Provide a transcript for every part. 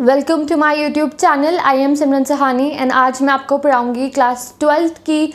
welcome to my YouTube channel I am Simran Sahani and आज मैं आपको पढ़ाऊंगी क्लास ट्वेल्थ की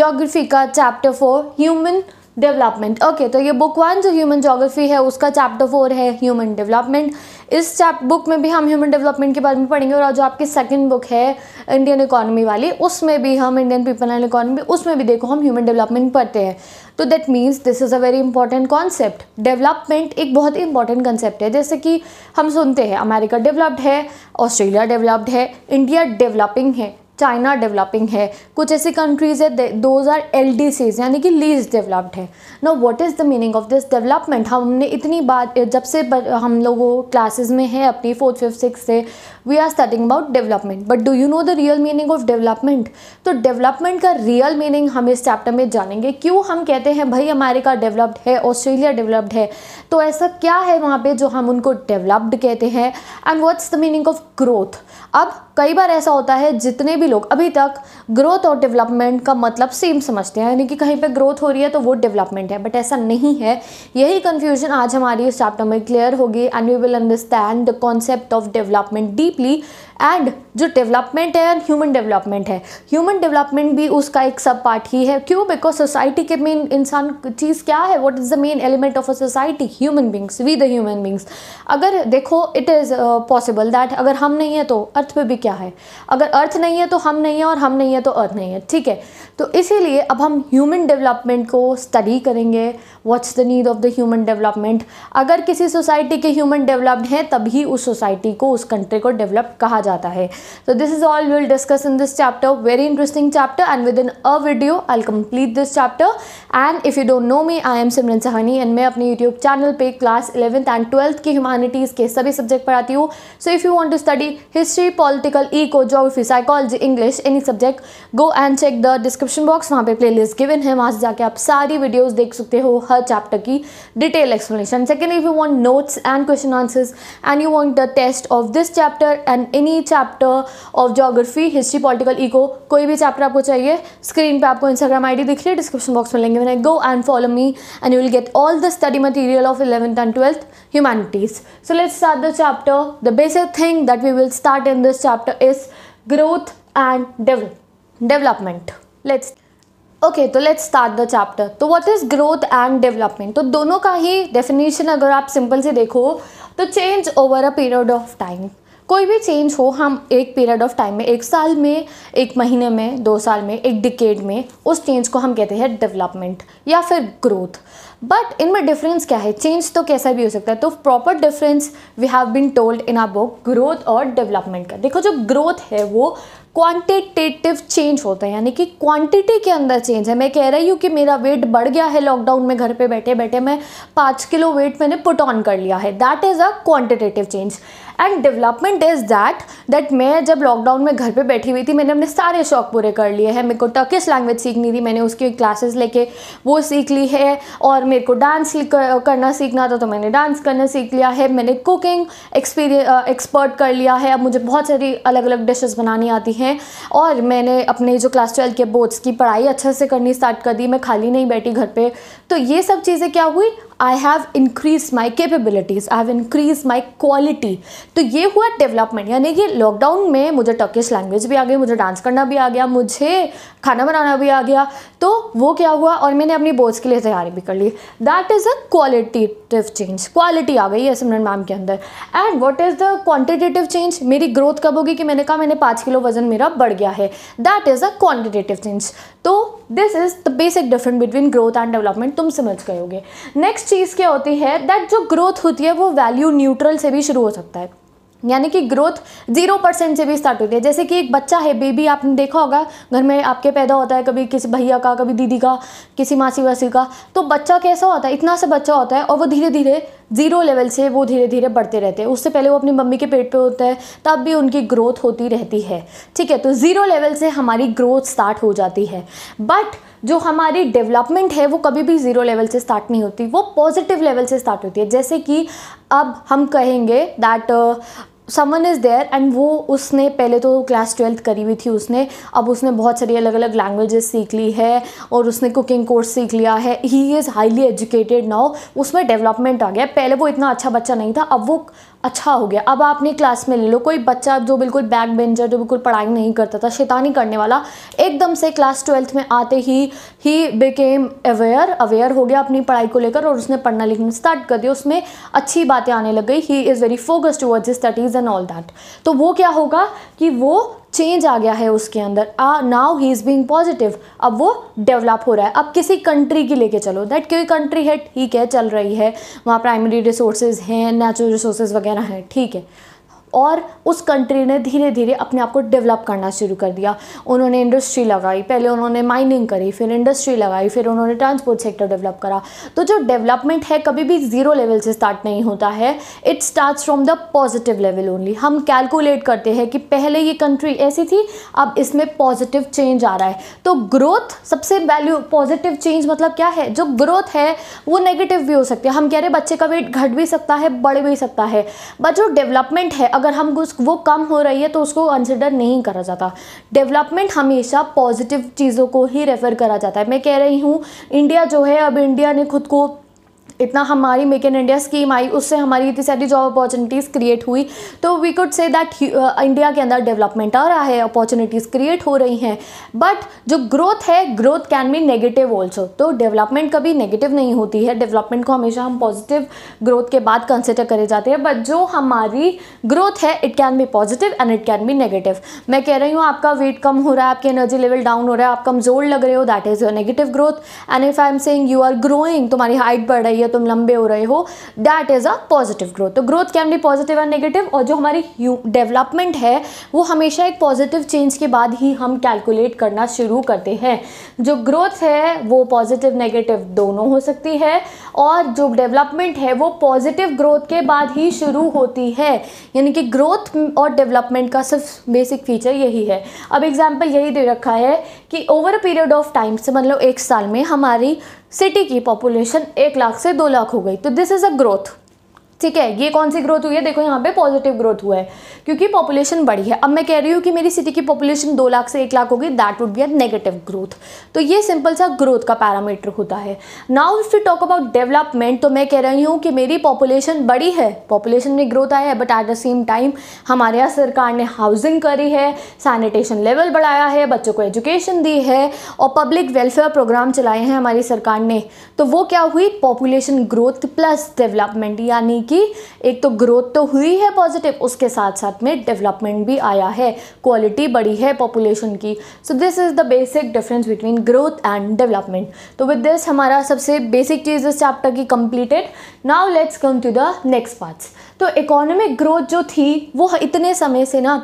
जोग्राफी का chapter four human development okay तो ये बुक वन जो ह्यूमन जोग्राफी है उसका चैप्टर फोर है ह्यूमन डेवलपमेंट इस चैप बुक में भी हम ह्यूमन डेवलपमेंट के बारे में पढ़ेंगे और जो आपकी सेकंड बुक है इंडियन इकोनॉमी वाली उसमें भी हम इंडियन पीपल एंड इकोनॉमी उसमें भी देखो हम ह्यूमन डेवलपमेंट पढ़ते हैं तो that means this is a very important concept development एक बहुत ही इंपॉर्टेंट कॉन्सेप्ट है जैसे कि हम सुनते हैं अमेरिका डेवलप्ड है ऑस्ट्रेलिया डेवलप्ड है इंडिया डेवलपिंग है चाइना डेवलपिंग है कुछ ऐसी कंट्रीज़ है those are L D Cs यानी कि लीज डेवलप्ड है ना what is the meaning of this development हमने इतनी बार जब से हम लोगों क्लासेज में हैं अपनी फोर्थ फिफ्थ सिक्स से we are starting about development but do you know the real meaning of development तो डेवलपमेंट का रियल मीनिंग हम इस चैप्टर में जानेंगे क्यों हम कहते हैं भाई अमेरिका डेवलप्ड है ऑस्ट्रेलिया डेवलप्ड है तो ऐसा क्या है वहाँ पे जो हम उनको डेवलप्ड कहते हैं and what's the meaning of growth अब कई बार ऐसा होता है जितने भी लोग अभी तक ग्रोथ और डेवलपमेंट का मतलब सेम समझते हैं यानी कि कहीं पे ग्रोथ हो रही है तो वो डेवलपमेंट है बट ऐसा नहीं है यही कन्फ्यूजन आज हमारी इस चैप्टर में क्लियर होगी and we will understand the concept of development deeply and जो डेवलपमेंट है एंड ह्यूमन डेवलपमेंट है ह्यूमन डेवलपमेंट भी उसका एक सब पार्ट ही है क्यों बिकॉज सोसाइटी के मेन इंसान चीज़ क्या है what is the main element of a society human beings we the human beings अगर देखो इट इज़ पॉसिबल दैट अगर हम नहीं है तो अर्थ पे भी क्या है अगर अर्थ नहीं है तो हम नहीं है और हम नहीं है तो अर्थ नहीं है ठीक है तो इसीलिए अब हम ह्यूमन डेवलपमेंट को स्टडी करेंगे what's the need of the human development अगर किसी सोसाइटी के ह्यूमन डेवलप्ड हैं तभी उस सोसाइटी को उस कंट्री को डेवलप कहा जाता है so this is all will discuss in this chapter very interesting chapter and with in a video I'll complete this chapter and if you don't know me I am Simran Sahani and मैं अपने YouTube channel पे class eleventh and twelfth की humanities के सभी subject पढ़ाती हूँ so if you want to study history political eco geography psychology English any subject go and check the description box वहाँ पे प्ले लिस्ट गिवन है वहाँ से जाके आप सारी वीडियोज़ देख सकते हो हर चैप्टर की detail explanation second if you want notes and question answers and you want the test of this chapter and any any chapter of geography history political eco कोई भी चैप्टर आपको चाहिए स्क्रीन पे आपको इंस्टाग्राम आईडी दिख रही है description box में लेंगे मैंने go and follow me and you will get all the study material of eleventh and twelfth humanities so let's start the chapter the basic thing that we will start in this chapter is growth and development let's okay तो let's start the chapter तो what is growth and development तो दोनों का ही definition अगर आप simple से देखो तो change over a period of time कोई भी चेंज हो हम एक पीरियड ऑफ टाइम में एक साल में एक महीने में दो साल में एक डिकेड में उस चेंज को हम कहते हैं डेवलपमेंट या फिर ग्रोथ बट इनमें डिफरेंस क्या है चेंज तो कैसा भी हो सकता है तो proper difference we have been told in our book growth और डेवलपमेंट का देखो जो ग्रोथ है वो क्वांटिटेटिव चेंज होता है यानी कि क्वांटिटी के अंदर चेंज है मैं कह रही हूँ कि मेरा वेट बढ़ गया है लॉकडाउन में घर पे बैठे बैठे मैं पाँच किलो वेट मैंने पुट ऑन कर लिया है that is a quantitative change and development is that that मैं जब लॉकडाउन में घर पे बैठी हुई थी मैंने अपने सारे शौक पूरे कर लिए हैं मेरे को टर्किश लैंग्वेज सीखनी थी मैंने उसकी क्लासेस लेके वो सीख ली है और मेरे को डांस करना सीखना था तो मैंने डांस करना सीख लिया है मैंने कुकिंग एक्सपर्ट कर लिया है अब मुझे बहुत सारी अलग अलग डिशेज़ बनानी आती हैं और मैंने अपने जो क्लास ट्वेल्व के बोर्ड्स की पढ़ाई अच्छे से करनी स्टार्ट कर दी मैं खाली नहीं बैठी घर पर तो ये सब चीज़ें क्या हुई I have increase my capabilities I have increase my quality तो ये हुआ डेवलपमेंट यानी कि लॉकडाउन में मुझे टर्किश लैंग्वेज भी आ गई मुझे डांस करना भी आ गया मुझे खाना बनाना भी आ गया तो वो क्या हुआ और मैंने अपनी बोर्ड्स के लिए तैयारी भी कर ली that is a qualitative change quality आ गई है सिमरन मैम के अंदर and what is the quantitative change मेरी ग्रोथ कब होगी कि मैंने कहा मैंने पाँच किलो वज़न मेरा बढ़ गया है that is a quantitative change तो this is the basic difference between growth and development तुम समझ गए होगे नेक्स्ट चीज़ क्या होती है दैट जो ग्रोथ होती है वो वैल्यू न्यूट्रल से भी शुरू हो सकता है यानी कि ग्रोथ जीरो परसेंट से भी स्टार्ट होती है जैसे कि एक बच्चा है बेबी आपने देखा होगा घर में आपके पैदा होता है कभी किसी भैया का कभी दीदी का किसी मासी वासी का तो बच्चा कैसा होता है इतना सा बच्चा होता है और वो धीरे धीरे जीरो लेवल से वो धीरे धीरे बढ़ते रहते हैं उससे पहले वो अपनी मम्मी के पेट पे होता है तब भी उनकी ग्रोथ होती रहती है ठीक है तो ज़ीरो लेवल से हमारी ग्रोथ स्टार्ट हो जाती है बट जो हमारी डेवलपमेंट है वो कभी भी ज़ीरो लेवल से स्टार्ट नहीं होती वो पॉजिटिव लेवल से स्टार्ट होती है जैसे कि अब हम कहेंगे that someone is there and वो उसने पहले तो क्लास ट्वेल्थ करी हुई थी उसने अब उसने बहुत सारी अलग अलग लैंग्वेजेस सीख ली है और उसने कुकिंग कोर्स सीख लिया है he is highly educated now उसमें डेवलपमेंट आ गया पहले वो इतना अच्छा बच्चा नहीं था अब वो अच्छा हो गया अब आपने क्लास में ले लो कोई बच्चा जो बिल्कुल बैक बेंजर जो बिल्कुल पढ़ाई नहीं करता था शैतानी करने वाला एकदम से क्लास ट्वेल्थ में आते ही ही बिकेम अवेयर अवेयर हो गया अपनी पढ़ाई को लेकर और उसने पढ़ना लिखना स्टार्ट कर दिया उसमें अच्छी बातें आने लग गई he is very focused towards his studies and all that तो वो क्या होगा कि वो चेंज आ गया है उसके अंदर आ now he is being positive अब वो डेवलप हो रहा है अब किसी कंट्री की लेके चलो दैट कोई कंट्री है ठीक है चल रही है वहाँ प्राइमरी रिसोर्सेज हैं नेचुरल रिसोर्सेज वगैरह हैं ठीक है और उस कंट्री ने धीरे धीरे अपने आप को डेवलप करना शुरू कर दिया उन्होंने इंडस्ट्री लगाई पहले उन्होंने माइनिंग करी फिर इंडस्ट्री लगाई फिर उन्होंने ट्रांसपोर्ट सेक्टर डेवलप करा तो जो डेवलपमेंट है कभी भी ज़ीरो लेवल से स्टार्ट नहीं होता है it start from the positive level only हम कैलकुलेट करते हैं कि पहले ये कंट्री ऐसी थी अब इसमें पॉजिटिव चेंज आ रहा है तो ग्रोथ सबसे वैल्यू पॉजिटिव चेंज मतलब क्या है जो ग्रोथ है वो नेगेटिव भी हो सकती है हम कह रहे बच्चे का वेट घट भी सकता है बढ़ भी सकता है बट जो डेवलपमेंट है अगर हम उस वो कम हो रही है तो उसको कंसिडर नहीं करा जाता डेवलपमेंट हमेशा पॉजिटिव चीज़ों को ही रेफ़र करा जाता है मैं कह रही हूँ इंडिया जो है अब इंडिया ने खुद को इतना हमारी मेक इन इंडिया स्कीम आई उससे हमारी इतनी सारी जॉब अपॉर्चुनिटीज़ क्रिएट हुई तो we could say that India के अंदर डेवलपमेंट आ रहा है अपॉर्चुनिटीज़ क्रिएट हो रही हैं बट जो ग्रोथ है growth can be negative also तो डेवलपमेंट कभी नेगेटिव नहीं होती है डेवलपमेंट को हमेशा हम पॉजिटिव ग्रोथ के बाद कंसिडर करे जाते हैं बट जो हमारी ग्रोथ है it can be positive and it can be negative मैं कह रही हूँ आपका वेट कम हो रहा है आपकी एनर्जी लेवल डाउन हो रहा है आप कमज़ोर लग रहे हो that is your negative growth and if I am saying you are growing तुम्हारी हाइट बढ़ रही है तुम लंबे हो रहे हो that is a positive growth तो growth can be positive and negative और जो हमारी डेवलपमेंट है वो हमेशा एक पॉजिटिव चेंज के बाद ही हम कैलकुलेट करना शुरू करते हैं जो ग्रोथ है वो पॉजिटिव नेगेटिव दोनों हो सकती है और जो डेवलपमेंट है वो पॉजिटिव ग्रोथ के बाद ही शुरू होती है यानी कि ग्रोथ और डेवलपमेंट का सिर्फ बेसिक फीचर यही है अब एग्जाम्पल यही दे रखा है कि over a period of time से मतलब एक साल में हमारी सिटी की पॉपुलेशन एक लाख से दो लाख हो गई तो दिस इज़ अ ग्रोथ ठीक है ये कौन सी ग्रोथ हुई है देखो यहाँ पे पॉजिटिव ग्रोथ हुआ है क्योंकि पॉपुलेशन बढ़ी है अब मैं कह रही हूँ कि मेरी सिटी की पॉपुलेशन दो लाख से एक लाख होगी that would be a negative growth तो ये सिंपल सा ग्रोथ का पैरामीटर होता है now if you talk about development तो मैं कह रही हूँ कि मेरी पॉपुलेशन बड़ी है पॉपुलेशन में ग्रोथ आया है but at the same time हमारे यहाँ सरकार ने हाउसिंग करी है सैनिटेशन लेवल बढ़ाया है बच्चों को एजुकेशन दी है और पब्लिक वेलफेयर प्रोग्राम चलाए हैं हमारी सरकार ने तो वो क्या हुई पॉपुलेशन ग्रोथ प्लस डेवलपमेंट यानी कि की एक तो ग्रोथ तो हुई है पॉजिटिव उसके साथ साथ में डेवलपमेंट भी आया है क्वालिटी बढ़ी है पॉपुलेशन की so this is the basic difference between growth and development तो विद दिस हमारा सबसे बेसिक चीज़ इस चैप्टर की completed now let's come to the next parts तो इकोनॉमिक ग्रोथ जो थी वो इतने समय से ना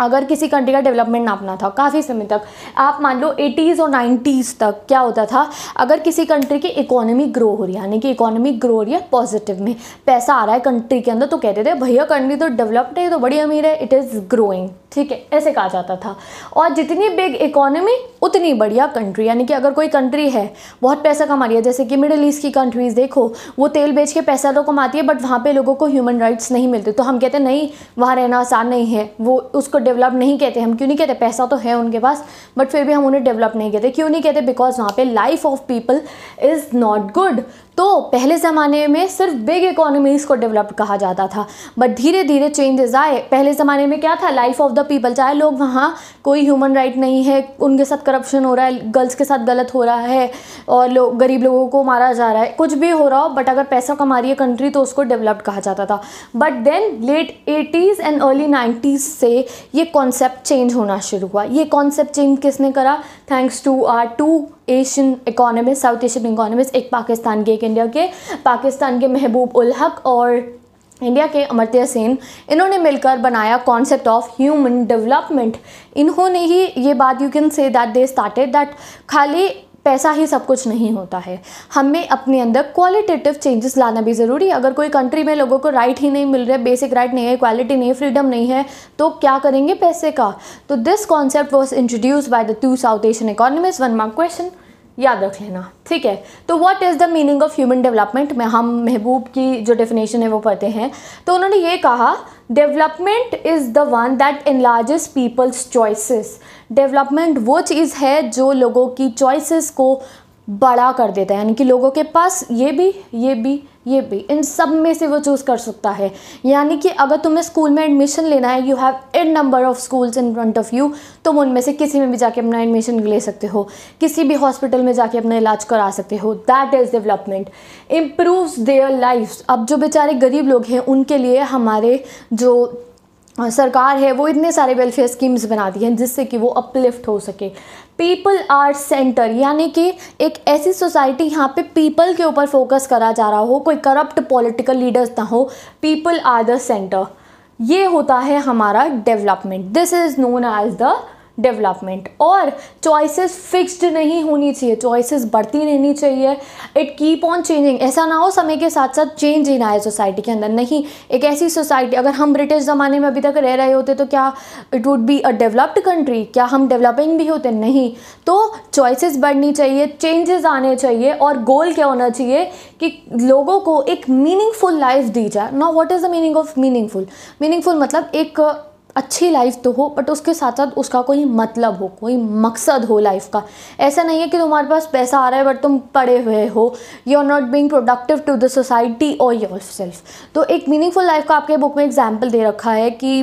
अगर किसी कंट्री का डेवलपमेंट नापना था काफ़ी समय तक आप मान लो 80s और 90s तक क्या होता था अगर किसी कंट्री की इकोनॉमी ग्रो हो रही है यानी कि इकोनॉमी ग्रो हो रही है पॉजिटिव में पैसा आ रहा है कंट्री के अंदर तो कहते थे भैया कंट्री तो डेवलप्ड है तो बड़ी अमीर है इट इज़ ग्रोइंग ठीक है ऐसे कहा जाता था और जितनी बिग इकोनॉमी उतनी बढ़िया कंट्री यानी कि अगर कोई कंट्री है बहुत पैसा कमा रही है जैसे कि मिडिल ईस्ट की कंट्रीज़ देखो वो तेल बेच के पैसा तो कमाती है बट वहाँ पे लोगों को ह्यूमन राइट्स नहीं मिलते तो हम कहते हैं नहीं वहाँ रहना आसान नहीं है वो उसको डेवलप नहीं कहते हम क्यों नहीं कहते पैसा तो है उनके पास बट फिर भी हम उन्हें डेवलप नहीं कहते क्यों नहीं कहते बिकॉज वहाँ पे life of people is not good तो पहले ज़माने में सिर्फ बिग इकोनॉमीज़ को डेवलप कहा जाता था बट धीरे धीरे चेंजेस आए पहले ज़माने में क्या था लाइफ ऑफ द पीपल चाहे लोग वहाँ कोई ह्यूमन राइट नहीं है उनके साथ करप्शन हो रहा है गर्ल्स के साथ गलत हो रहा है और लोग गरीब लोगों को मारा जा रहा है कुछ भी हो रहा हो बट अगर पैसा कमा रही है कंट्री तो उसको डेवलप्ड कहा जाता था but then late eighties and early nineties से ये कॉन्सेप्ट चेंज होना शुरू हुआ ये कॉन्सेप्ट चेंज किसने करा thanks to our two Asian economist South Asian economist एक पाकिस्तान के एक इंडिया के पाकिस्तान के महबूब उल हक और इंडिया के अमरत्य सेन इन्होंने मिलकर बनाया कॉन्सेप्ट ऑफ ह्यूमन डेवलपमेंट इन्होंने ही ये बात you can say that they started that खाली पैसा ही सब कुछ नहीं होता है हमें अपने अंदर क्वालिटेटिव चेंजेस लाना भी ज़रूरी है अगर कोई कंट्री में लोगों को राइट ही नहीं मिल रहा है बेसिक राइट नहीं है क्वालिटी नहीं है फ्रीडम नहीं है तो क्या करेंगे पैसे का तो this concept was introduce by the two South Asian economic one mark question याद रख लेना ठीक है तो what is the meaning of human development में हम महबूब की जो डेफिनेशन है वो पढ़ते हैं तो उन्होंने ये कहा development is the one that enlarges people's choices development वो चीज़ है जो लोगों की चॉइसेस को बड़ा कर देता है यानी कि लोगों के पास ये भी ये भी ये भी इन सब में से वो चूज़ कर सकता है यानी कि अगर तुम्हें स्कूल में एडमिशन लेना है you have an number of schools in front of you तुम उनमें से किसी में भी जाके अपना एडमिशन ले सकते हो किसी भी हॉस्पिटल में जाके अपना इलाज करा सकते हो that is development improves their life अब जो बेचारे गरीब लोग हैं उनके लिए हमारे जो सरकार है वो इतने सारे वेलफेयर स्कीम्स बना दी हैं जिससे कि वो अपलिफ्ट हो सके पीपल आर सेंटर यानी कि एक ऐसी सोसाइटी यहाँ पे पीपल के ऊपर फोकस करा जा रहा हो कोई करप्ट पॉलिटिकल लीडर्स ना हो पीपल आर द सेंटर ये होता है हमारा development this is known as the development और चॉइसेस फिक्स्ड नहीं होनी चाहिए चॉइसेस बढ़ती रहनी चाहिए इट कीप ऑन चेंजिंग ऐसा ना हो समय के साथ साथ चेंज ही ना आए सोसाइटी के अंदर नहीं एक ऐसी सोसाइटी अगर हम ब्रिटिश ज़माने में अभी तक रह रहे होते तो क्या it would be a developed country क्या हम डेवलपिंग भी होते नहीं तो चॉइसिस बढ़नी चाहिए चेंजेस आने चाहिए और गोल क्या होना चाहिए कि लोगों को एक मीनिंगफुल लाइफ दी जाए ना what is the meaning of meaningful meaningful मतलब एक अच्छी लाइफ तो हो बट उसके साथ साथ उसका कोई मतलब हो कोई मकसद हो लाइफ का ऐसा नहीं है कि तुम्हारे पास पैसा आ रहा है बट तुम पड़े हुए हो you are not being productive to the society और योर सेल्फ तो एक मीनिंगफुल लाइफ का आपके बुक में एग्जाम्पल दे रखा है कि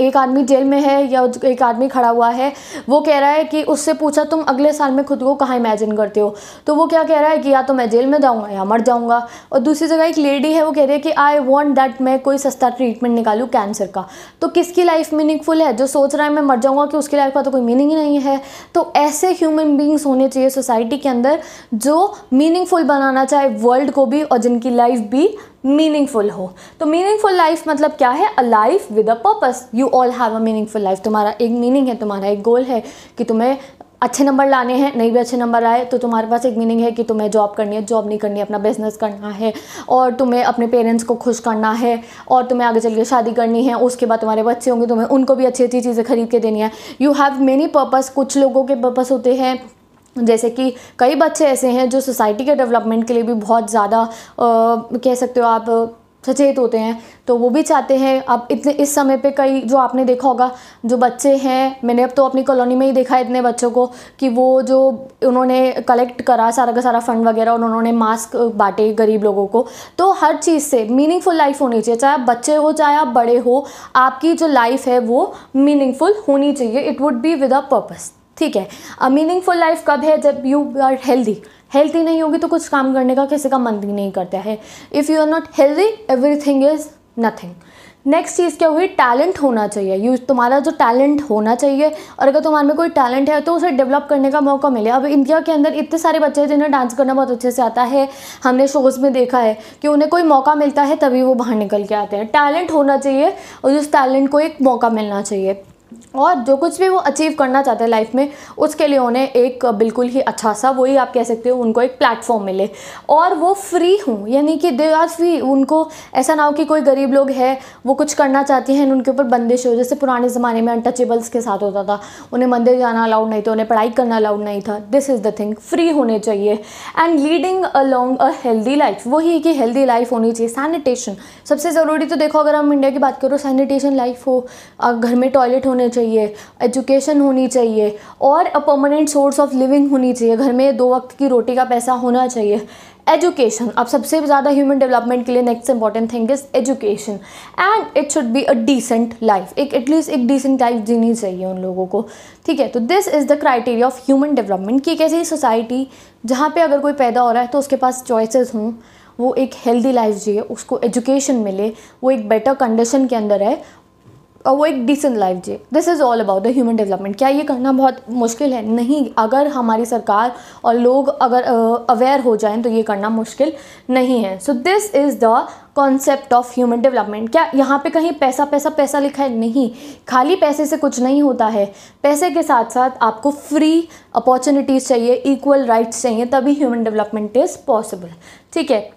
एक आदमी जेल में है या एक आदमी खड़ा हुआ है वो कह रहा है कि उससे पूछा तुम अगले साल में खुद को कहाँ इमेजिन करते हो तो वो क्या कह रहा है कि या तो मैं जेल में जाऊँगा या मर जाऊँगा और दूसरी जगह एक लेडी है वो कह रही है कि आई वॉन्ट दैट मैं कोई सस्ता ट्रीटमेंट निकालूँ कैंसर का तो किसकी लाइफ मीनिंगफुल है जो सोच रहा है मैं मर जाऊँगा कि उसकी लाइफ का तो कोई मीनिंग ही नहीं है तो ऐसे ह्यूमन बींग्स होने चाहिए सोसाइटी के अंदर जो मीनिंगफुल बनाना चाहे वर्ल्ड को भी और जिनकी लाइफ भी मीनिंगफुल हो तो मीनिंगफुल लाइफ मतलब क्या है a life with a purpose you all have a meaningful life तुम्हारा एक मीनिंग है तुम्हारा एक गोल है कि तुम्हें अच्छे नंबर लाने हैं नहीं भी अच्छे नंबर आए तो तुम्हारे पास एक मीनिंग है कि तुम्हें जॉब करनी है जॉब नहीं करनी है अपना बिजनेस करना है और तुम्हें अपने पेरेंट्स को खुश करना है और तुम्हें आगे चल के शादी करनी है उसके बाद तुम्हारे बच्चे होंगे तुम्हें उनको भी अच्छी अच्छी चीज़ें खरीद के देनी है यू हैव मेनी पर्पस कुछ लोगों के पर्पस होते हैं जैसे कि कई बच्चे ऐसे हैं जो सोसाइटी के डेवलपमेंट के लिए भी बहुत ज़्यादा कह सकते हो आप सचेत होते हैं तो वो भी चाहते हैं अब इतने इस समय पे कई जो आपने देखा होगा जो बच्चे हैं मैंने अब तो अपनी कॉलोनी में ही देखा है इतने बच्चों को कि वो जो उन्होंने कलेक्ट करा सारा का सारा फंड वगैरह और उन्होंने मास्क बांटे गरीब लोगों को तो हर चीज़ से मीनिंगफुल लाइफ होनी चाहिए चाहे आप बच्चे हो चाहे आप बड़े हो आपकी जो लाइफ है वो मीनिंगफुल होनी चाहिए it would be with a purpose ठीक है अ मीनिंगफुल लाइफ कब है जब यू आर हेल्दी हेल्थी नहीं होगी तो कुछ काम करने का किसी का मन भी नहीं करता है if you are not healthy everything is nothing next चीज़ क्या हुई टैलेंट होना चाहिए यू तुम्हारा जो टैलेंट होना चाहिए और अगर तुम्हारे में कोई टैलेंट है तो उसे डेवलप करने का मौका मिले अब इंडिया के अंदर इतने सारे बच्चे हैं जिन्हें डांस करना बहुत अच्छे से आता है हमने शोज़ में देखा है कि उन्हें कोई मौका मिलता है तभी वो बाहर निकल के आते हैं टैलेंट होना चाहिए और उस टैलेंट को एक मौका मिलना चाहिए और जो कुछ भी वो अचीव करना चाहते हैं लाइफ में उसके लिए उन्हें एक बिल्कुल ही अच्छा सा वही आप कह सकते हो उनको एक प्लेटफॉर्म मिले और वो फ्री हूँ यानी कि दे आर फ्री उनको ऐसा ना हो कि कोई गरीब लोग है वो कुछ करना चाहती हैं उनके ऊपर बंदिश हो जैसे पुराने ज़माने में अनटचेबल्स के साथ होता था उन्हें मंदिर जाना अलाउड नहीं था उन्हें पढ़ाई करना अलाउड नहीं था this is the thing free होने चाहिए and leading along a healthy life वही कि हेल्दी लाइफ होनी चाहिए सैनिटेशन सबसे ज़रूरी तो देखो अगर हम इंडिया की बात करो सैनिटेशन लाइफ हो घर में टॉयलेट होने चाहिए चाहिए एजुकेशन होनी चाहिए और a permanent source of living होनी चाहिए घर में दो वक्त की रोटी का पैसा होना चाहिए एजुकेशन अब सबसे ज़्यादा ह्यूमन डेवलपमेंट के लिए next important thing is education and it should be a decent life एक एटलीस्ट एक डिसेंट लाइफ जीनी चाहिए उन लोगों को ठीक है तो this is the criteria of human development कि एक ऐसी सोसाइटी जहाँ पे अगर कोई पैदा हो रहा है तो उसके पास चॉइसेस हों वो एक हेल्दी लाइफ जिए उसको एजुकेशन मिले वो एक बेटर कंडीशन के अंदर है और वो एक डिसेंट लाइफ जिए this is all about the human development क्या ये करना बहुत मुश्किल है नहीं अगर हमारी सरकार और लोग अगर अवेयर uh, हो जाएं तो ये करना मुश्किल नहीं है so this is the concept of human development क्या यहाँ पे कहीं पैसा पैसा पैसा लिखा है नहीं खाली पैसे से कुछ नहीं होता है पैसे के साथ साथ आपको फ्री अपॉर्चुनिटीज़ चाहिए इक्वल राइट्स चाहिए तभी ह्यूमन डेवलपमेंट इज़ पॉसिबल ठीक है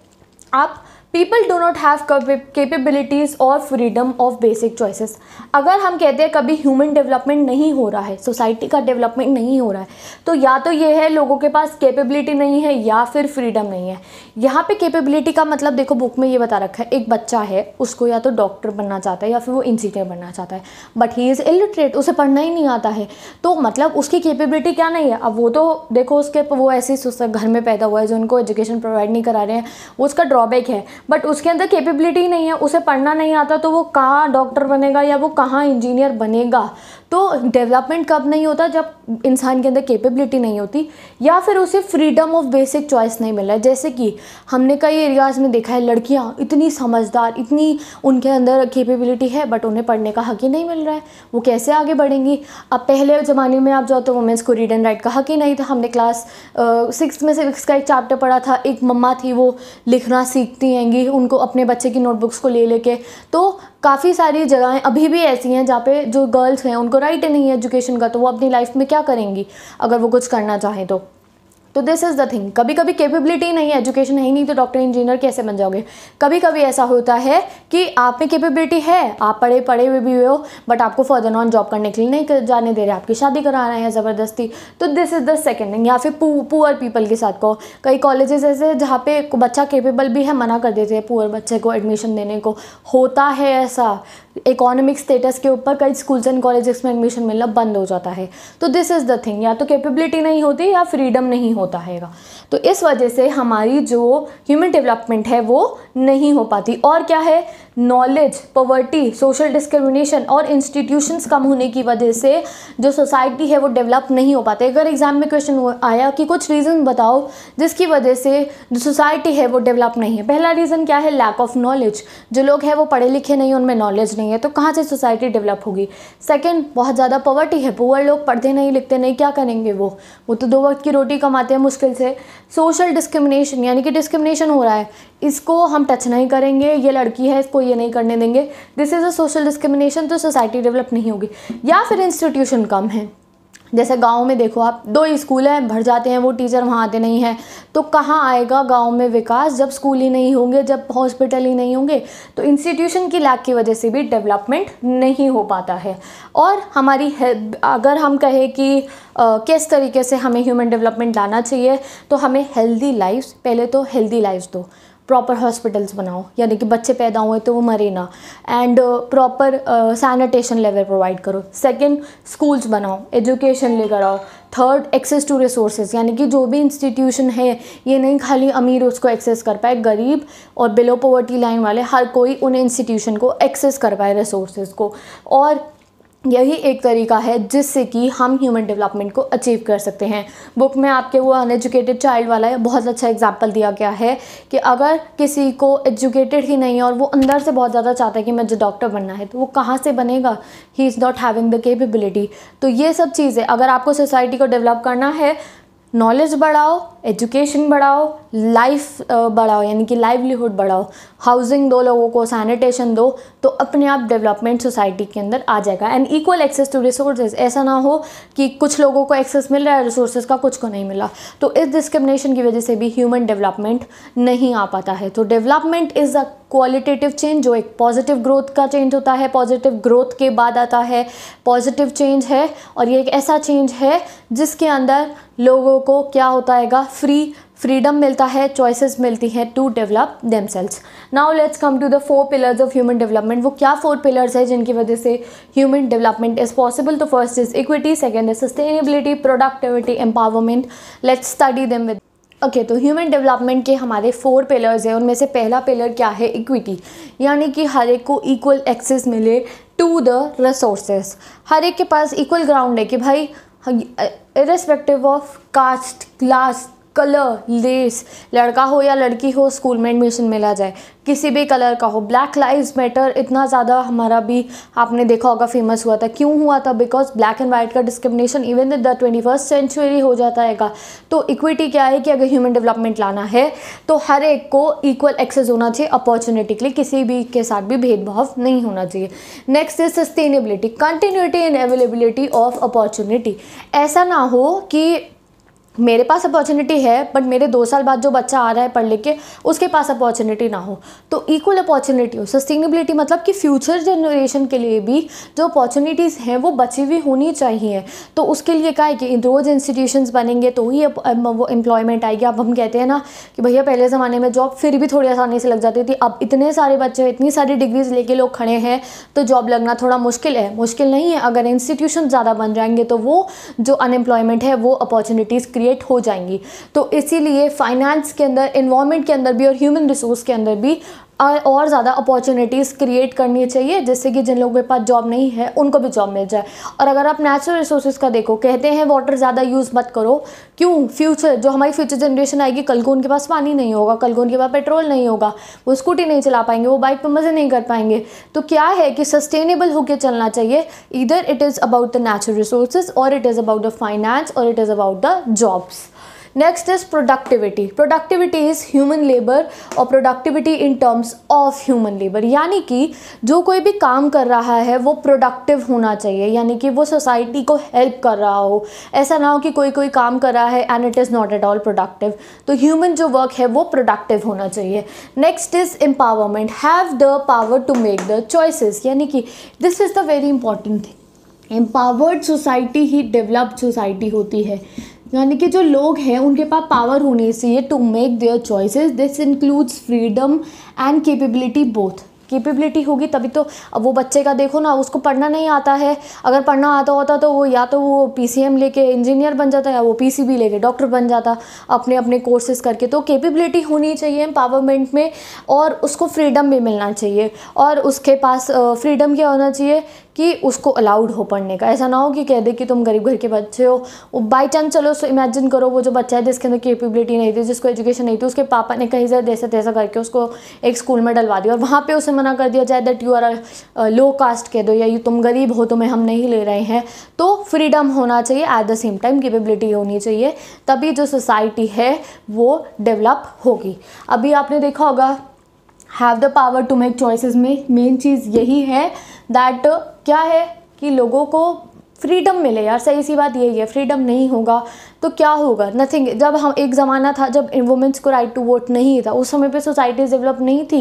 आप people do not have capabilities और फ्रीडम ऑफ बेसिक चॉइसेस अगर हम कहते हैं कभी ह्यूमन डेवलपमेंट नहीं हो रहा है सोसाइटी का डेवलपमेंट नहीं हो रहा है तो या तो ये है लोगों के पास कैपेबिलिटी नहीं है या फिर फ्रीडम नहीं है यहाँ पे कैपेबिलिटी का मतलब देखो बुक में ये बता रखा है एक बच्चा है उसको या तो डॉक्टर बनना चाहता है या फिर वो इंजीनियर बनना चाहता है बट ही इज़ इलिटरेट उसे पढ़ना ही नहीं आता है तो मतलब उसकी कैपेबिलिटी क्या नहीं है अब वो तो देखो उसके वो ऐसे घर में पैदा हुआ है जो उनको एजुकेशन प्रोवाइड नहीं करा रहे हैं वो उसका ड्रॉबैक है बट उसके अंदर कैपेबिलिटी नहीं है उसे पढ़ना नहीं आता तो वो कहाँ डॉक्टर बनेगा या वो कहाँ इंजीनियर बनेगा तो डेवलपमेंट कब नहीं होता जब इंसान के अंदर कैपेबिलिटी नहीं होती या फिर उसे फ्रीडम ऑफ बेसिक चॉइस नहीं मिल रहा है जैसे कि हमने कई एरियाज़ में देखा है लड़कियाँ इतनी समझदार इतनी उनके अंदर कैपेबिलिटी है बट उन्हें पढ़ने का हक ही नहीं मिल रहा है वो कैसे आगे बढ़ेंगी अब पहले ज़माने में आप जाओ तो वुमेंस को रीड एंड राइट का हक ही नहीं था हमने क्लास सिक्स में सिक्स का एक चैप्टर पढ़ा था एक मम्मा थी वो लिखना सीखती हैंगी उनको अपने बच्चे की नोटबुक्स को ले लेके तो काफ़ी सारी जगहें अभी भी ऐसी हैं जहाँ पे जो गर्ल्स हैं उनको राइट नहीं है एजुकेशन का तो वो अपनी लाइफ में क्या करेंगी अगर वो कुछ करना चाहें तो तो दिस इज़ द थिंग कभी कभी कैपेबिलिटी नहीं है एजुकेशन है ही नहीं तो डॉक्टर इंजीनियर कैसे बन जाओगे कभी कभी ऐसा होता है कि आप में कैपेबिलिटी है आप पढ़े पढ़े हुए भी हो बट आपको फर्दर ऑन जॉब करने के लिए नहीं जाने दे रहे आपकी शादी करा रहे हैं ज़बरदस्ती तो this is the second thing या फिर पुअर पीपल के साथ को कई कॉलेजेस ऐसे जहाँ पे बच्चा केपेबल भी है मना कर देते हैं पुअर बच्चे को एडमिशन देने को होता है ऐसा इकोनॉमिक स्टेटस के ऊपर कई स्कूल्स एंड कॉलेजेस में एडमिशन मिलना बंद हो जाता है तो दिस इज़ द थिंग या तो कैपेबिलिटी नहीं होती या फ्रीडम नहीं होती होता हैगा तो इस वजह से हमारी जो ह्यूमन डेवलपमेंट है वो नहीं हो पाती और क्या है नॉलेज पॉवर्टी सोशल डिस्क्रिमिनेशन और इंस्टीट्यूशंस कम होने की वजह से जो सोसाइटी है वो डेवलप नहीं हो पाती अगर एग्ज़ाम में क्वेश्चन आया कि कुछ रीज़न बताओ जिसकी वजह से जो सोसाइटी है वो डेवलप नहीं है पहला रीज़न क्या है लैक ऑफ नॉलेज जो लोग हैं वो पढ़े लिखे नहीं उनमें नॉलेज नहीं है तो कहाँ से सोसाइटी डेवलप होगी सेकेंड बहुत ज़्यादा पॉवर्टी है पुअर लोग पढ़ते नहीं लिखते नहीं क्या करेंगे वो वो तो दो वक्त की रोटी कमाते हैं मुश्किल से सोशल डिस्क्रिमिनेशन यानी कि डिस्क्रिमिनेशन हो रहा है इसको हम टच नहीं करेंगे ये लड़की है इसको ये नहीं करने देंगे this is a social discrimination तो सोसाइटी डेवलप नहीं होगी या फिर इंस्टीट्यूशन कम है जैसे गांव में देखो आप दो स्कूल हैं भर जाते हैं वो टीचर वहाँ आते नहीं हैं तो कहाँ आएगा गांव में विकास जब स्कूल ही नहीं होंगे जब हॉस्पिटल ही नहीं होंगे तो इंस्टीट्यूशन की लैक की वजह से भी डेवलपमेंट नहीं हो पाता है और हमारी अगर हम कहें कि आ, किस तरीके से हमें ह्यूमन डेवलपमेंट लाना चाहिए तो हमें हेल्दी लाइफ पहले तो हेल्दी लाइफ दो प्रॉपर हॉस्पिटल्स बनाओ यानी कि बच्चे पैदा हुए तो वो मरे ना and proper sanitation level provide करो सेकंड स्कूल्स बनाओ एजुकेशन लेकर आओ थर्ड एक्सेस टू रिसोर्सेज यानी कि जो भी इंस्टीट्यूशन है ये नहीं खाली अमीर उसको एक्सेस कर पाए गरीब और बिलो पॉवर्टी लाइन वाले हर कोई उन इंस्टीट्यूशन को एक्सेस कर पाए रिसोर्सेज को और यही एक तरीका है जिससे कि हम ह्यूमन डेवलपमेंट को अचीव कर सकते हैं बुक में आपके वो अनएजुकेटेड चाइल्ड वाला है बहुत अच्छा एग्जाम्पल दिया गया है कि अगर किसी को एजुकेटेड ही नहीं है और वो अंदर से बहुत ज़्यादा चाहता है कि मुझे डॉक्टर बनना है तो वो कहाँ से बनेगा he is not having the capability तो ये सब चीज़ें अगर आपको सोसाइटी को डेवलप करना है नॉलेज बढ़ाओ एजुकेशन बढ़ाओ लाइफ uh, बढ़ाओ यानी कि लाइवलीहुड बढ़ाओ हाउसिंग दो लोगों को सैनिटेशन दो तो अपने आप डेवलपमेंट सोसाइटी के अंदर आ जाएगा and equal access to resources ऐसा ना हो कि कुछ लोगों को एक्सेस मिल रहा है रिसोर्सेज का कुछ को नहीं मिला तो इस डिस्क्रिमिनेशन की वजह से भी ह्यूमन डेवलपमेंट नहीं आ पाता है तो development is a qualitative change जो एक पॉजिटिव ग्रोथ का चेंज होता है पॉजिटिव ग्रोथ के बाद आता है पॉजिटिव चेंज है और ये एक ऐसा चेंज है जिसके अंदर लोगों को क्या होता हैगा फ्री फ्रीडम मिलता है चॉइसेस मिलती हैं to develop themselves now let's come to the four pillars of human development वो क्या फोर पिलर्स हैं जिनकी वजह से ह्यूमन डेवलपमेंट इज पॉसिबल तो first is equity second is sustainability productivity empowerment let's study them with okay okay, तो human development के हमारे फोर पिलर्स हैं उनमें से पहला पिलर क्या है इक्विटी यानी कि हर एक को इक्वल एक्सेस मिले टू द रिसोर्सेस हर एक के पास इक्वल ग्राउंड है कि भाई irrespective of caste class colour less लड़का हो या लड़की हो स्कूल में एडमिशन मिला जाए किसी भी कलर का हो ब्लैक लाइव्स मैटर इतना ज़्यादा हमारा भी आपने देखा होगा फेमस हुआ था क्यों हुआ था बिकॉज ब्लैक एंड वाइट का discrimination even the twenty first century हो जाता है तो इक्विटी क्या है कि अगर ह्यूमन डेवलपमेंट लाना है तो हर एक को इक्वल एक्सेस होना चाहिए अपॉर्चुनिटी के लिए किसी भी के साथ भी भेदभाव नहीं होना चाहिए next is sustainability continuity and availability of opportunity ऐसा ना हो कि मेरे पास अपॉर्चुनिटी है बट मेरे दो साल बाद जो बच्चा आ रहा है पढ़ लिख के उसके पास अपॉर्चुनिटी ना हो तो इक्वल अपॉर्चुनिटी हो सस्टेनेबिलिटी मतलब कि फ्यूचर जनरेशन के लिए भी जो अपॉर्चुनिटीज़ हैं वो बची हुई होनी चाहिए तो उसके लिए क्या है कि रोज़ इंस्टीट्यूशन बनेंगे तो ही वो एम्प्लॉयमेंट आएगी अब हम कहते हैं ना कि भैया पहले ज़माने में जॉब फिर भी थोड़ी आसानी से लग जाती थी अब इतने सारे बच्चे इतनी सारी डिग्रीज लेके लोग खड़े हैं तो जॉब लगना थोड़ा मुश्किल है मुश्किल नहीं है अगर इंस्टीट्यूशन ज़्यादा बन जाएंगे तो वो जो अनएम्प्लॉयमेंट है वो अपॉर्चुनिटीज़ क्रिएट हो जाएंगी तो इसीलिए फाइनेंस के अंदर इन्वायरमेंट के अंदर भी और ह्यूमन रिसोर्स के अंदर भी और ज़्यादा अपॉर्चुनिटीज़ क्रिएट करनी चाहिए जिससे कि जिन लोगों के पास जॉब नहीं है उनको भी जॉब मिल जाए और अगर आप नेचुरल रिसोर्सेज का देखो कहते हैं वाटर ज़्यादा यूज़ मत करो क्यों फ्यूचर जो हमारी फ्यूचर जनरेशन आएगी कल को उनके पास पानी नहीं होगा कल को उनके पास पेट्रोल नहीं होगा वो स्कूटी नहीं चला पाएंगे वो बाइक पर मज़े नहीं कर पाएंगे तो क्या है कि सस्टेनेबल होकर चलना चाहिए इधर it is about the natural resources और it is about the finance और it is about the jobs next is productivity productivity is human labour और productivity in terms of human labour यानी कि जो कोई भी काम कर रहा है वो प्रोडक्टिव होना चाहिए यानी कि वो सोसाइटी को हेल्प कर रहा हो ऐसा ना हो कि कोई कोई काम कर रहा है and it is not at all productive तो ह्यूमन जो वर्क है वो प्रोडक्टिव होना चाहिए next is empowerment have the power to make the choices यानी कि this is the very important thing empowered society ही डेवलप्ड सोसाइटी होती है यानी कि जो लोग हैं उनके पास पावर होनी चाहिए to make their choices this includes freedom and capability both capability होगी तभी तो अब वो बच्चे का देखो ना उसको पढ़ना नहीं आता है अगर पढ़ना आता होता तो वो या तो वो पीसीएम लेके इंजीनियर बन जाता या वो पीसीबी लेके डॉक्टर बन जाता अपने अपने कोर्सेज करके तो केपेबिलिटी होनी चाहिए एम्पावरमेंट में और उसको फ्रीडम भी मिलना चाहिए और उसके पास फ्रीडम क्या होना चाहिए कि उसको अलाउड हो पढ़ने का ऐसा ना हो कि कह दे कि तुम गरीब घर के बच्चे हो बाई चांस चलो उसको इमेजिन करो वो जो बच्चा है जिसके अंदर कैपेबिलिटी नहीं थी जिसको एजुकेशन नहीं थी उसके पापा ने कहीं से जैसे तैसा करके उसको एक स्कूल में डलवा दिया और वहाँ पर उसे मना कर दिया जाए that you are low caste कह दो या यू तुम गरीब हो तुम्हें हम नहीं ले रहे हैं तो फ्रीडम होना चाहिए at the same time capability होनी चाहिए तभी जो सोसाइटी है वो डेवलप होगी अभी आपने देखा होगा have the power to make choices में मेन चीज़ यही है दैट क्या है कि लोगों को फ्रीडम मिले यार सही सी बात यही है फ्रीडम नहीं होगा तो क्या होगा नथिंग जब हम एक ज़माना था जब वुमेंस को राइट टू वोट नहीं था उस समय पे सोसाइटीज़ डेवलप नहीं थी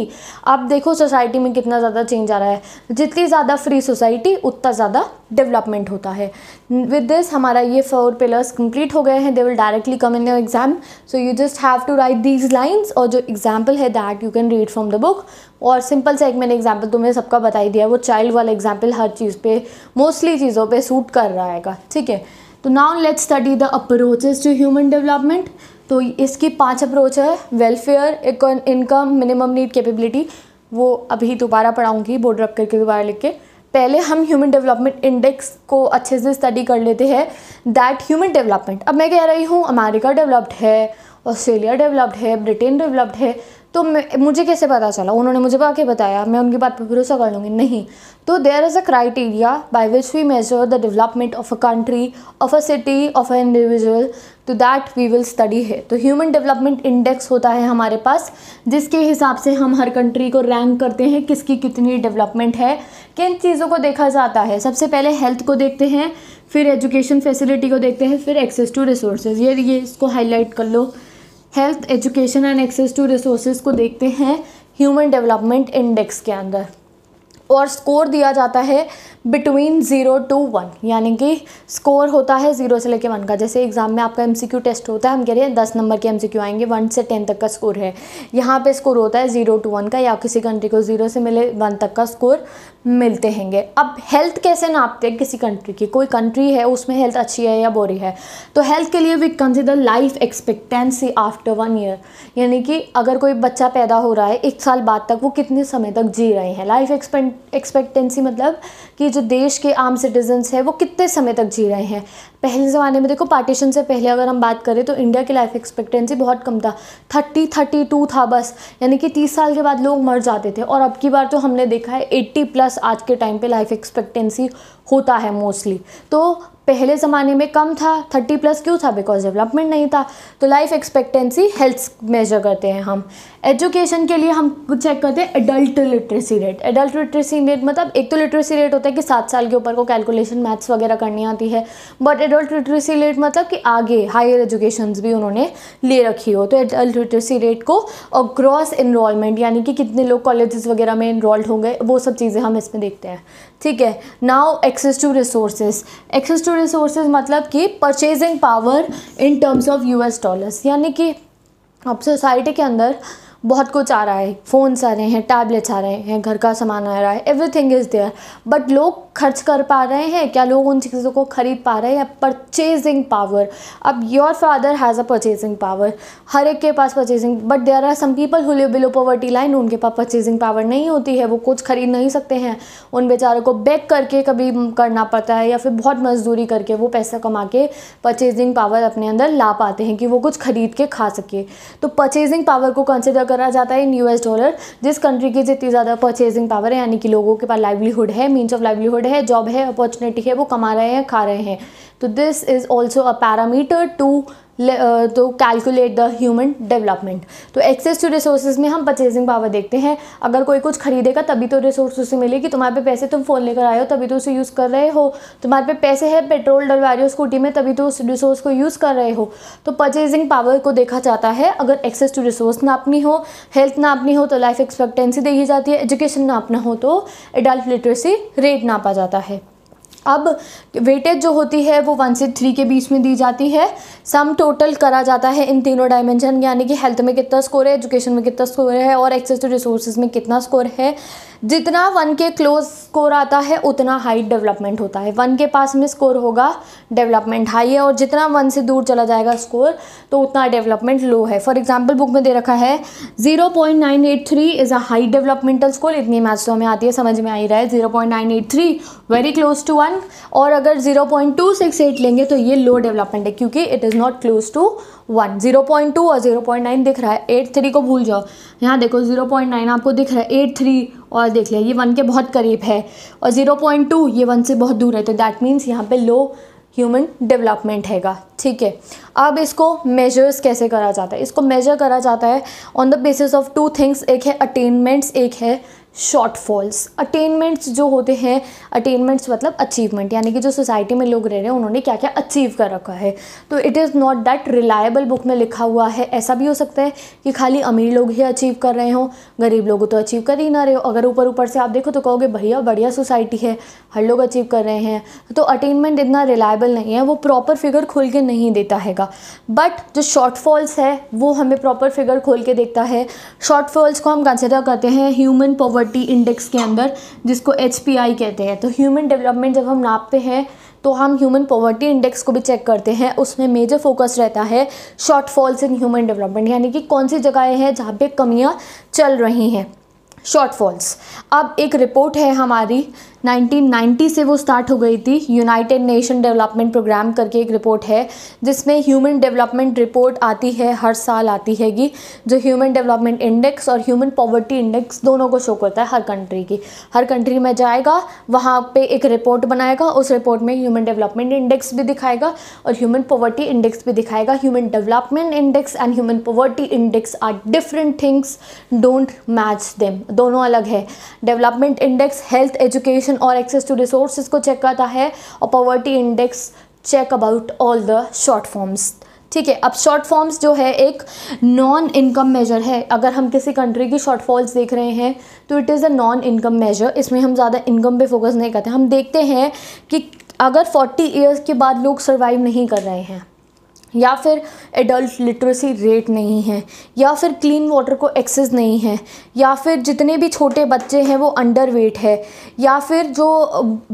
आप देखो सोसाइटी में कितना ज़्यादा चेंज आ रहा है जितनी ज़्यादा फ्री सोसाइटी उतना ज़्यादा डेवलपमेंट होता है विद दिस हमारा ये फोर पिलर्स कंप्लीट हो गए हैं they will directly come in your exam so you just have to write these lines और जो एग्जाम्पल है that you can read from the book और सिंपल सा एक मैंने एग्जाम्पल तुम्हें सबका बताई दिया वो चाइल्ड वाला एग्जाम्पल हर चीज़ पे मोस्टली चीज़ों पर सूट कर रहा है ठीक है तो now let's study the approaches to human development तो इसकी पांच अप्रोच है welfare income minimum need capability वो अभी दोबारा पढ़ाऊँगी बोर्ड रख करके दोबारा लिख के पहले हम ह्यूमन डेवलपमेंट इंडेक्स को अच्छे से स्टडी कर लेते हैं दैट ह्यूमन डेवलपमेंट अब मैं कह रही हूँ अमेरिका डेवलप्ड है ऑस्ट्रेलिया डेवलप्ड है ब्रिटेन डेवलप्ड है तो मुझे कैसे पता चला उन्होंने मुझे आके बताया मैं उनकी बात पर भरोसा कर लूँगी नहीं तो there is a criteria by which we measure the development of a country of a city of a individual तो दैट वी विल स्टडी है तो ह्यूमन डेवलपमेंट इंडेक्स होता है हमारे पास जिसके हिसाब से हम हर कंट्री को रैंक करते हैं किसकी कितनी डेवलपमेंट है किन चीज़ों को देखा जाता है सबसे पहले हेल्थ को देखते हैं फिर एजुकेशन फैसिलिटी को देखते हैं फिर एक्सेस टू रिसोर्सेज ये ये इसको हाईलाइट कर लो health education and access to resources को देखते हैं ह्यूमन डेवलपमेंट इंडेक्स के अंदर और स्कोर दिया जाता है बिटवीन ज़ीरो टू वन यानी कि स्कोर होता है ज़ीरो से लेके वन का जैसे एग्ज़ाम में आपका एमसीक्यू टेस्ट होता है हम कह रहे हैं दस नंबर के एमसीक्यू आएंगे वन से टेन तक का स्कोर है यहाँ पे स्कोर होता है ज़ीरो टू वन का या किसी कंट्री को ज़ीरो से मिले वन तक का स्कोर मिलते हैंगे अब हेल्थ कैसे नापते हैं किसी कंट्री की कोई कंट्री है उसमें हेल्थ अच्छी है या बुरी है तो हेल्थ के लिए we consider life expectancy after one year यानी कि अगर कोई बच्चा पैदा हो रहा है एक साल बाद तक वो कितने समय तक जी रहे हैं लाइफ एक्सपेक्टेंसी मतलब कि जो देश के आम सिटीजन्स हैं वो कितने समय तक जी रहे हैं पहले ज़माने में देखो पार्टीशन से पहले अगर हम बात करें तो इंडिया की लाइफ एक्सपेक्टेंसी बहुत कम था थर्टी थर्टी टू था बस यानी कि तीस साल के बाद लोग मर जाते थे और अब की बार तो हमने देखा है एट्टी प्लस आज के टाइम पे लाइफ एक्सपेक्टेंसी होता है मोस्टली तो पहले ज़माने में कम था थर्टी प्लस क्यों था बिकॉज डेवलपमेंट नहीं था तो लाइफ एक्सपेक्टेंसी हेल्थ मेजर करते हैं हम एजुकेशन के लिए हम चेक करते हैं adult literacy rate adult literacy rate मतलब एक तो लिटरेसी रेट होता है कि सात साल के ऊपर को कैलकुलेशन मैथ्स वगैरह करनी आती है बट एडल्ट लिटरेसी रेट मतलब कि आगे हायर एजुकेशन भी उन्होंने ले रखी हो तो एडल्ट लिटरेसी रेट को और ग्रॉस इनरोलमेंट यानी कि कितने लोग कॉलेजेस वगैरह में इनरोल्ड होंगे वो सब चीज़ें हम इसमें देखते हैं ठीक है now access to resources access to resources मतलब कि purchasing power in terms of U S dollars यानी कि अब सोसाइटी के अंदर बहुत कुछ आ रहा है फ़ोन्स आ रहे हैं टैबलेट्स आ रहे हैं घर का सामान आ रहा है एवरीथिंग इज़ देयर बट लोग खर्च कर पा रहे हैं क्या लोग उन चीज़ों को खरीद पा रहे हैं परचेजिंग पावर अब your father has a purchasing power हर एक के पास purchasing but there are some people who live below poverty line उनके पास परचेजिंग पावर नहीं होती है वो कुछ खरीद नहीं सकते हैं उन बेचारों को बैक करके कभी करना पड़ता है या फिर बहुत मजदूरी करके वो पैसा कमा के परचेजिंग पावर अपने अंदर ला पाते हैं कि वो कुछ खरीद के खा सके तो परचेजिंग पावर को कंसिडर करा जाता है इन यूएस डॉलर जिस कंट्री की जितनी ज़्यादा परचेजिंग पावर है यानी कि लोगों के पास लाइवलीहुड है मीन्स ऑफ लाइवलीहुड है जॉब है अपॉर्चुनिटी है वो कमा रहे हैं खा रहे हैं तो this is also a parameter to तो कैलकुलेट द ह्यूमन डेवलपमेंट तो एक्सेस टू रिसोर्सेज में हम परचेजिंग पावर देखते हैं अगर कोई कुछ खरीदेगा तभी तो रिसोर्स उसे मिलेगी तुम्हारे पे पैसे तुम फ़ोन लेकर आए हो तभी तो उसे यूज़ कर रहे हो तुम्हारे पे पैसे हैं पेट्रोल डलवा रहे हो स्कूटी में तभी तो उस रिसोर्स को यूज़ कर रहे हो तो परचेजिंग पावर को देखा जाता है अगर एक्सेस टू रिसोर्स ना अपनी हो हेल्थ ना अपनी हो तो लाइफ एक्सपेक्टेंसी देखी जाती है एजुकेशन नापना हो तो एडल्ट लिटरेसी रेट नापा जाता है अब वेटेज जो होती है वो वन से थ्री के बीच में दी जाती है सम टोटल करा जाता है इन तीनों डायमेंशन यानी कि हेल्थ में कितना स्कोर है एजुकेशन में कितना स्कोर है और एक्सेस टू रिसोर्सेज में कितना स्कोर है जितना वन के क्लोज स्कोर आता है उतना हाई डेवलपमेंट होता है वन के पास में स्कोर होगा डेवलपमेंट हाई है और जितना वन से दूर चला जाएगा स्कोर तो उतना डेवलपमेंट लो है फॉर एग्जाम्पल बुक में दे रखा है zero point nine eight three is a high developmental score इतनी मैथ्स तो हमें आती है समझ में आ ही रहा है zero point nine eight three very close to one one और अगर zero point two six eight लेंगे तो ये लो डेवलपमेंट है क्योंकि it is not close to one zero point two और जीरो पॉइंट नाइन दिख रहा है एट थ्री को भूल जाओ यहाँ देखो जीरो पॉइंट नाइन आपको दिख रहा है एट थ्री और देख लिया ये वन के बहुत करीब है और जीरो पॉइंट टू ये वन से बहुत दूर है तो दैट मीन्स यहाँ पे लो ह्यूमन डेवलपमेंट हैगा ठीक है अब इसको मेजर्स कैसे करा जाता है इसको मेजर करा जाता है on the basis of two things एक है अटेनमेंट्स एक है शॉर्टफॉल्स अटेनमेंट्स जो होते हैं अटेनमेंट्स मतलब अचीवमेंट यानी कि जो सोसाइटी में लोग रह रहे हैं उन्होंने क्या क्या अचीव कर रखा है तो it is not that reliable book में लिखा हुआ है ऐसा भी हो सकता है कि खाली अमीर लोग ही अचीव कर रहे हों गरीब लोग तो अचीव कर ही ना रहे हो अगर ऊपर ऊपर से आप देखो तो कहोगे भैया बढ़िया सोसाइटी है हर लोग अचीव कर रहे हैं तो अटेनमेंट इतना रिलायबल नहीं है वो प्रॉपर फिगर खोल के नहीं देता हैगा बट जो शॉर्टफॉल्स है वो हमें प्रॉपर फिगर खोल के देखता है शॉर्टफॉल्स को हम कंसिडर करते हैं ह्यूमन पॉवर्ट पॉवर्टी इंडेक्स के अंदर जिसको एच कहते हैं तो ह्यूमन डेवलपमेंट जब हम नापते हैं तो हम ह्यूमन पॉवर्टी इंडेक्स को भी चेक करते हैं उसमें मेजर फोकस रहता है शॉर्टफॉल्स इन ह्यूमन डेवलपमेंट यानी कि कौन सी जगहें हैं जहाँ पे कमियाँ चल रही हैं शॉर्टफॉल्स अब एक रिपोर्ट है हमारी 1990 से वो स्टार्ट हो गई थी यूनाइटेड नेशन डेवलपमेंट प्रोग्राम करके एक रिपोर्ट है जिसमें ह्यूमन डेवलपमेंट रिपोर्ट आती है हर साल आती हैगी जो ह्यूमन डेवलपमेंट इंडेक्स और ह्यूमन पॉवर्टी इंडेक्स दोनों को शो करता है हर कंट्री की हर कंट्री में जाएगा वहाँ पे एक रिपोर्ट बनाएगा उस रिपोर्ट में ह्यूमन डेवलपमेंट इंडेक्स भी दिखाएगा और ह्यूमन पॉवर्टी इंडेक्स भी दिखाएगा human development index and human poverty index are different things don't match them दोनों अलग है development index health education education और एक्सेस टू रिसोर्सेज को चेक करता है और poverty index check about all the short forms ठीक है अब शॉर्ट फॉर्म्स जो है एक नॉन इनकम मेजर है अगर हम किसी कंट्री की शॉर्ट फॉल्स देख रहे हैं तो it is a non income measure इसमें हम ज़्यादा इनकम पे फोकस नहीं करते हम देखते हैं कि अगर 40 इयर्स के बाद लोग सर्वाइव नहीं कर रहे हैं या फिर एडल्ट लिटरेसी रेट नहीं है या फिर क्लीन वाटर को एक्सेस नहीं है या फिर जितने भी छोटे बच्चे हैं वो अंडर वेट है या फिर जो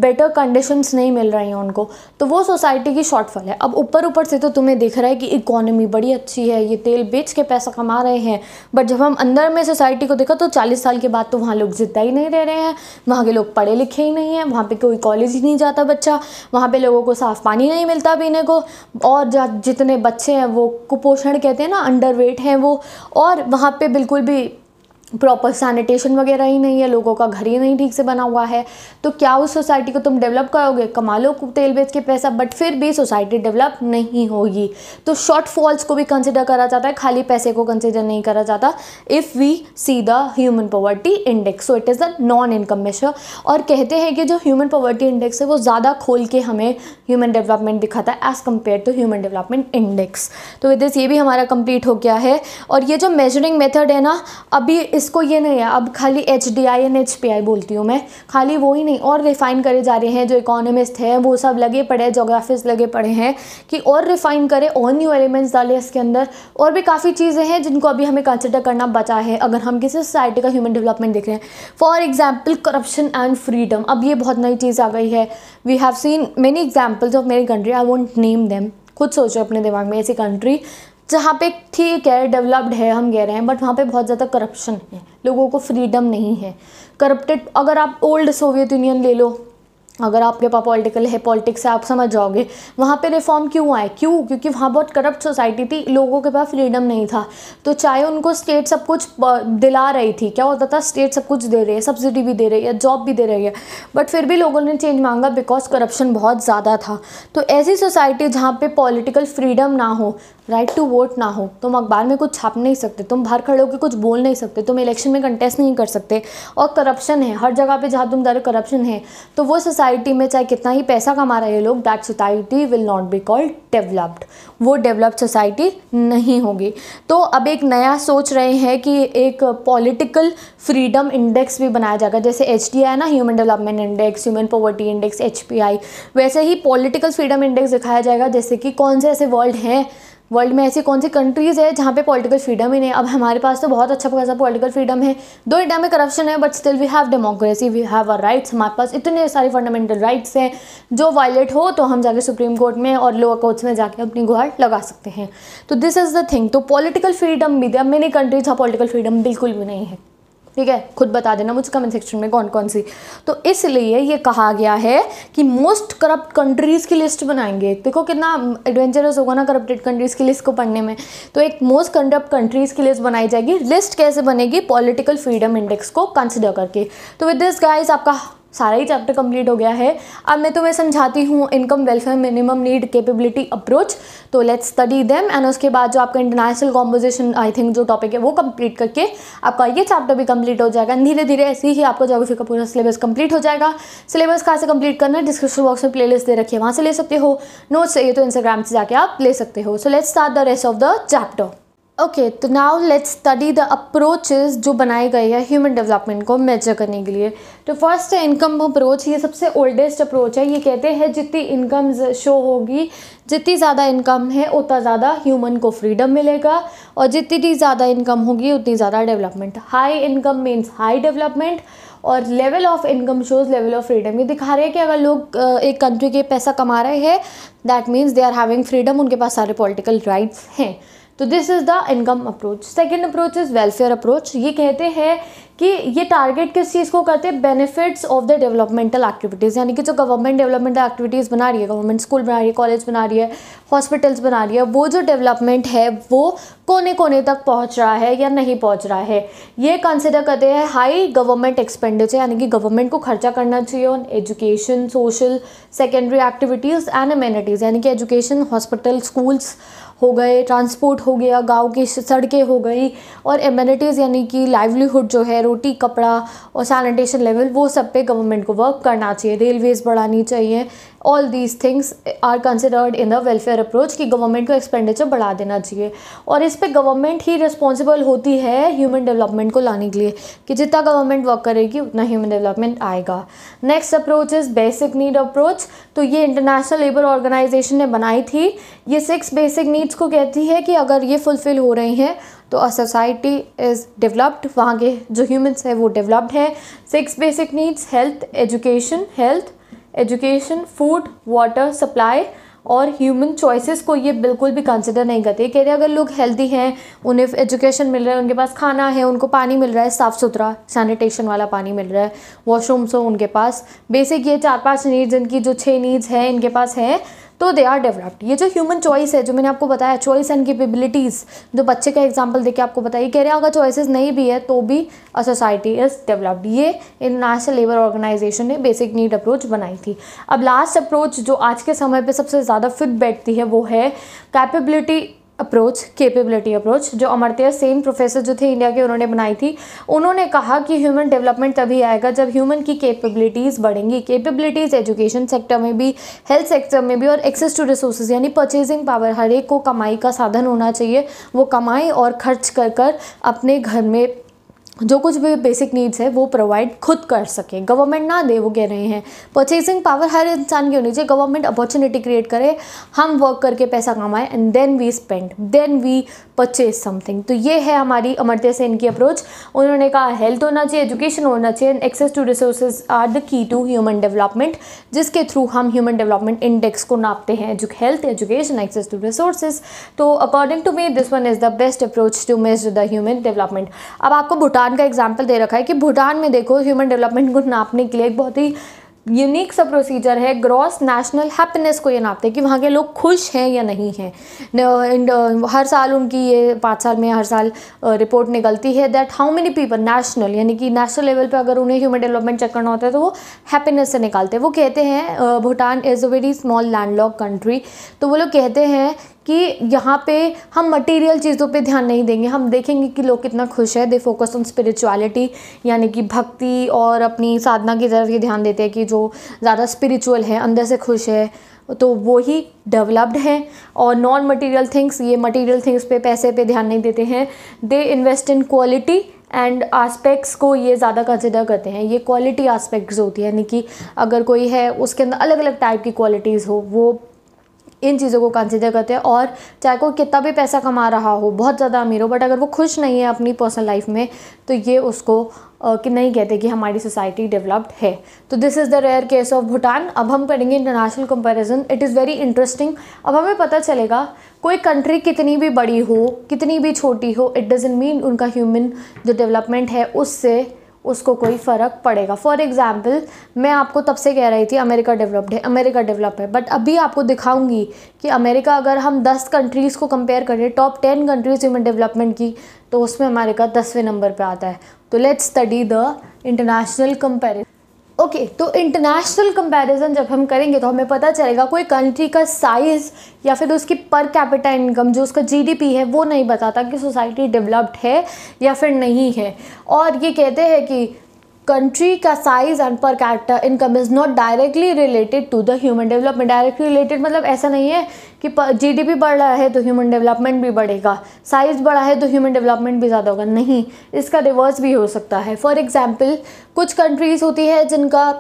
बेटर कंडीशंस नहीं मिल रही हैं उनको तो वो सोसाइटी की शॉर्टफॉल है अब ऊपर ऊपर से तो तुम्हें देख रहा है कि इकोनॉमी बड़ी अच्छी है ये तेल बेच के पैसा कमा रहे हैं बट जब हम अंदर में सोसाइटी को देखा तो चालीस साल के बाद तो वहाँ लोग जिद्दा ही नहीं रह रहे हैं वहाँ के लोग पढ़े लिखे ही नहीं हैं वहाँ पर कोई कॉलेज ही नहीं जाता बच्चा वहाँ पर लोगों को साफ़ पानी नहीं मिलता पीने को और जितने जितने बच्चे हैं वो कुपोषण कहते हैं ना अंडर वेट हैं वो और वहाँ पे बिल्कुल भी प्रॉपर सैनिटेशन वगैरह ही नहीं है लोगों का घर ही नहीं ठीक से बना हुआ है तो क्या उस सोसाइटी को तुम डेवलप करोगे कमा लो तेल बेच के पैसा बट फिर भी सोसाइटी डेवलप नहीं होगी तो शॉर्ट फॉल्स को भी कंसिडर करा जाता है खाली पैसे को कंसिडर नहीं करा जाता if we see the human poverty index so it is the non income measure और कहते हैं कि जो ह्यूमन पॉवर्टी इंडेक्स है वो ज़्यादा खोल के हमें ह्यूमन डेवलपमेंट दिखाता है as compare to human development index तो विद दिस ये भी हमारा कंप्लीट हो गया है और ये जो मेजरिंग मेथड है ना अभी इसको ये नहीं है अब खाली H D I N H P I बोलती हूँ मैं खाली वो ही नहीं और रिफ़ाइन करे जा रहे हैं जो इकोनॉमिस्ट हैं वो सब लगे पड़े हैं जोग्राफिस लगे पड़े हैं कि और रिफ़ाइन करें और न्यू एलिमेंट्स डाले इसके अंदर और भी काफ़ी चीज़ें हैं जिनको अभी हमें कंसिडर करना बचा है अगर हम किसी सोसाइटी का ह्यूमन डेवलपमेंट देख रहे हैं for example corruption and freedom अब ये बहुत नई चीज़ आ गई है we have seen many examples of मेरी country I won't name them खुद सोचो अपने दिमाग में ऐसी कंट्री जहाँ पे ठीक है डेवलप्ड है हम कह रहे हैं बट वहाँ पे बहुत ज़्यादा करप्शन है लोगों को फ्रीडम नहीं है करप्टेड अगर आप ओल्ड सोवियत यूनियन ले लो अगर आपके पास पॉलिटिकल है पॉलिटिक्स है आप समझ जाओगे वहाँ पे रिफॉर्म क्यों आए क्यों क्योंकि वहाँ बहुत करप्ट सोसाइटी थी लोगों के पास फ्रीडम नहीं था तो चाहे उनको स्टेट सब कुछ दिला रही थी क्या होता था स्टेट सब कुछ दे रही है सब्सिडी भी दे रही है जॉब भी दे रही है बट फिर भी लोगों ने चेंज मांगा बिकॉज करप्शन बहुत ज़्यादा था तो ऐसी सोसाइटी जहाँ पर पॉलिटिकल फ्रीडम ना हो राइट टू वोट ना हो तुम अखबार में कुछ छाप नहीं सकते तुम बाहर खड़े होकर कुछ बोल नहीं सकते तुम इलेक्शन में कंटेस्ट नहीं कर सकते और करप्शन है हर जगह पर जहाँ तुम दर करप्शन है तो वो सोसाइटी सोसाइटी में चाहे कितना ही पैसा कमा रहे लोग that society will not be called developed वो डेवलप्ड सोसाइटी नहीं होगी तो अब एक नया सोच रहे हैं कि एक पॉलिटिकल फ्रीडम इंडेक्स भी बनाया जाएगा जैसे एच डी आई ना human development index human poverty index H वैसे ही पॉलिटिकल फ्रीडम इंडेक्स दिखाया जाएगा जैसे कि कौन से ऐसे वर्ल्ड हैं वर्ल्ड में ऐसी कौन सी कंट्रीज़ है जहाँ पे पॉलिटिकल फ्रीडम ही नहीं अब हमारे पास तो बहुत अच्छा खासा पॉलिटिकल फ्रीडम है दो इंडिया में करप्शन है but still we have democracy we have our rights हमारे पास इतने सारे फंडामेंटल राइट्स हैं जो वायलेट हो तो हम जाके सुप्रीम कोर्ट में और लोअर कोर्ट्स में जाके अपनी गुहार लगा सकते हैं तो दिस इज़ द थिंग तो पॉलिटिकल फ्रीडम भी दे मेनी कंट्रीज हाँ पॉलिटिकल फ्रीडम बिल्कुल भी नहीं है ठीक है खुद बता देना मुझे कमेंट सेक्शन में कौन कौन सी तो इसलिए ये कहा गया है कि मोस्ट करप्ट कंट्रीज़ की लिस्ट बनाएंगे देखो कितना एडवेंचरस होगा ना करप्टेड कंट्रीज़ की लिस्ट को पढ़ने में तो एक मोस्ट करप्ट कंट्रीज़ की लिस्ट बनाई जाएगी लिस्ट कैसे बनेगी पॉलिटिकल फ्रीडम इंडेक्स को कंसिडर करके तो विद दिस गाइज आपका सारा ही चैप्टर कंप्लीट हो गया है अब मैं तुम्हें समझाती हूँ income welfare minimum need capability approach तो लेट्स स्टडी देम एंड उसके बाद जो आपका इंटरनेशनल कॉम्पोजिशन आई थिंक जो टॉपिक है वो कंप्लीट करके आपका ये चैप्टर भी कंप्लीट हो जाएगा धीरे धीरे ऐसे ही आपका जोग्राफी का पूरा सिलेबस कंप्लीट हो जाएगा सिलेबस कहाँ से कंप्लीट करना है डिस्क्रिप्शन बॉक्स में प्ले दे रखी है वहाँ से ले सकते हो नोट्स चाहिए तो इंस्टाग्राम से जाके आप ले सकते हो so let's start the rest of the chapter okay तो now let's study the approaches जो बनाए गए हैं ह्यूमन डेवलपमेंट को मेजर करने के लिए तो फर्स्ट है इनकम अप्रोच ये सबसे ओल्डेस्ट अप्रोच है ये कहते हैं जितनी इनकम शो होगी जितनी ज़्यादा इनकम है उतना ज़्यादा ह्यूमन को फ्रीडम मिलेगा और जितनी ज़्यादा इनकम होगी उतनी ज़्यादा development high income means high development और level of income shows level of freedom ये दिखा रहे हैं कि अगर लोग एक कंट्री के पैसा कमा रहे हैं that means they are having freedom उनके पास सारे पॉलिटिकल राइट्स हैं तो this is the income approach second approach is welfare approach ये कहते हैं कि ये टारगेट किस चीज़ को करते हैं benefits of the developmental activities यानी कि जो गवर्नमेंट डेवलपमेंटल एक्टिविटीज़ बना रही है गवर्नमेंट स्कूल बना रही है कॉलेज बना रही है हॉस्पिटल्स बना रही है वो जो डेवलपमेंट है वो कोने कोने तक पहुंच रहा है या नहीं पहुंच रहा है ये कंसिडर करते हैं हाई गवर्नमेंट एक्सपेंडिचर यानी कि गवर्नमेंट को खर्चा करना चाहिए on education social secondary activities and amenities यानी कि एजुकेशन हॉस्पिटल स्कूल्स हो गए ट्रांसपोर्ट हो गया गांव की सड़कें हो गई और एम्यूनिटीज़ यानी कि लाइवलीहुड जो है रोटी कपड़ा और सैनिटेशन लेवल वो सब पे गवर्नमेंट को वर्क करना चाहिए रेलवेज़ बढ़ानी चाहिए all these things are considered in the welfare approach कि गवर्नमेंट को एक्सपेंडिचर बढ़ा देना चाहिए और इस पर गवर्नमेंट ही रिस्पॉन्सिबल होती है ह्यूमन डेवलपमेंट को लाने के लिए कि जितना गवर्नमेंट वर्क करेगी उतना ह्यूमन डेवलपमेंट आएगा next approach is basic need approach तो ये इंटरनेशनल लेबर ऑर्गेनाइजेशन ने बनाई थी ये सिक्स बेसिक नीड्स को कहती है कि अगर ये फुलफ़िल हो रही हैं तो अ सोसाइटी इज़ डेवलप्ड वहाँ के जो ह्यूमन्स हैं वो डेवलप्ड है six basic needs health education health education food water supply और ह्यूमन चॉइसेस को ये बिल्कुल भी कंसिडर नहीं करते कह रहे अगर लोग हेल्दी हैं उन्हें एजुकेशन मिल रहा है उनके पास खाना है उनको पानी मिल रहा है साफ़ सुथरा सैनिटेशन वाला पानी मिल रहा है वॉशरूम्स हो उनके पास बेसिक ये चार पांच नीड्स इनकी जो छः नीड्स हैं इनके पास हैं तो दे आर डेवलप्ड ये जो ह्यूमन चॉइस है जो मैंने आपको बताया चॉइस एंड केपेबिलिटीज़ जो बच्चे का एग्जाम्पल देके आपको बताया ये कह रहे हैं अगर चॉइसेस नहीं भी है तो भी अ सोसाइटी इज़ डेवलप्ड ये इंटरनेशनल लेबर ऑर्गेनाइजेशन ने बेसिक नीड अप्रोच बनाई थी अब लास्ट अप्रोच जो आज के समय पर सबसे ज़्यादा फिट बैठती है वो है कैपेबिलिटी अप्रोच केपेबिलिटी अप्रोच जो अमरत्या सेन प्रोफेसर जो थे इंडिया के उन्होंने बनाई थी उन्होंने कहा कि ह्यूमन डेवलपमेंट तभी आएगा जब ह्यूमन की कैपेबिलिटीज़ बढ़ेंगी कैपेबिलिटीज़ एजुकेशन सेक्टर में भी हेल्थ सेक्टर में भी और एक्सेस टू रिसोर्सेज यानी परचेजिंग पावर हर एक को कमाई का साधन होना चाहिए वो कमाए और खर्च कर कर अपने घर में जो कुछ भी बेसिक नीड्स है वो प्रोवाइड खुद कर सके गवर्नमेंट ना दे वो कह रहे हैं परचेसिंग पावर हर इंसान की होनी चाहिए गवर्नमेंट अपॉर्चुनिटी क्रिएट करे हम वर्क करके पैसा कमाए and then we spend then we purchase something तो ये है हमारी अमर्त्य सेन की अप्रोच उन्होंने कहा हेल्थ होना चाहिए एजुकेशन होना चाहिए and access to resources are the key to human development जिसके थ्रू हम ह्यूमन डेवलपमेंट इंडेक्स को नापते हैं health education access to resources तो according to me this one is the best approach to measure the human development अब आपको भूटान भूटान का example दे रखा है कि भूटान में देखो ह्यूमन डेवलपमेंट को नापने के लिए एक बहुत ही यूनिक सा प्रोसीजर है ग्रॉस नेशनल हैप्पीनेस को ये नापते हैं कि वहाँ के लोग खुश हैं या नहीं हैं एंड हर साल उनकी ये पाँच साल में हर साल रिपोर्ट निकलती है that how many people national यानी कि नेशनल लेवल पे अगर उन्हें ह्यूमन डेवलपमेंट चेक करना होता है तो वो हैप्पीनेस से निकालते हैं वो कहते हैं Bhutan is a very small landlock country तो वो लोग कहते हैं कि यहाँ पे हम मटेरियल चीज़ों पे ध्यान नहीं देंगे हम देखेंगे कि लोग कितना खुश है दे फोकस ऑन स्पिरिचुअलिटी यानी कि भक्ति और अपनी साधना की तरफ ये ध्यान देते हैं कि जो ज़्यादा स्पिरिचुअल है अंदर से खुश है तो वो ही डेवलप्ड हैं और नॉन मटेरियल थिंग्स ये मटेरियल थिंग्स पे पैसे पे ध्यान नहीं देते हैं they invest in quality and aspects को ये ज़्यादा कंसिडर करते हैं ये क्वालिटी आस्पेक्ट्स होती है यानी कि अगर कोई है उसके अंदर अलग अलग टाइप की क्वालिटीज़ हो वो इन चीज़ों को कंसिडर करते हैं और चाहे कोई कितना भी पैसा कमा रहा हो बहुत ज़्यादा अमीर हो बट अगर वो खुश नहीं है अपनी पर्सनल लाइफ में तो ये उसको कि नहीं कहते कि हमारी सोसाइटी डेवलप्ड है तो this is the rare case of Bhutan अब हम करेंगे international comparison it is very interesting अब हमें पता चलेगा कोई कंट्री कितनी भी बड़ी हो कितनी भी छोटी हो इट डजेंट मीन उनका ह्यूमन जो डेवलपमेंट है उससे उसको कोई फ़र्क पड़ेगा फॉर एग्ज़ाम्पल मैं आपको तब से कह रही थी अमेरिका डेवलप्ड है अमेरिका डेवलप है बट अभी आपको दिखाऊंगी कि अमेरिका अगर हम 10 कंट्रीज़ को कंपेयर करें टॉप 10 कंट्रीज़ ह्यूमन डेवलपमेंट की तो उसमें अमेरिका दसवें नंबर पर आता है तो let's study the international comparison okay तो इंटरनेशनल कंपैरिजन जब हम करेंगे तो हमें पता चलेगा कोई कंट्री का साइज़ या फिर उसकी पर कैपिटा इनकम जो उसका जीडीपी है वो नहीं बताता कि सोसाइटी डेवलप्ड है या फिर नहीं है और ये कहते हैं कि कंट्री का size and per capita income is not directly related to the human development directly related मतलब ऐसा नहीं है कि जीडीपी बढ़ रहा है तो ह्यूमन डेवलपमेंट भी बढ़ेगा साइज़ बढ़ा है तो ह्यूमन डेवलपमेंट भी ज़्यादा होगा नहीं इसका रिवर्स भी हो सकता है फॉर एग्ज़ाम्पल कुछ कंट्रीज़ होती है जिनका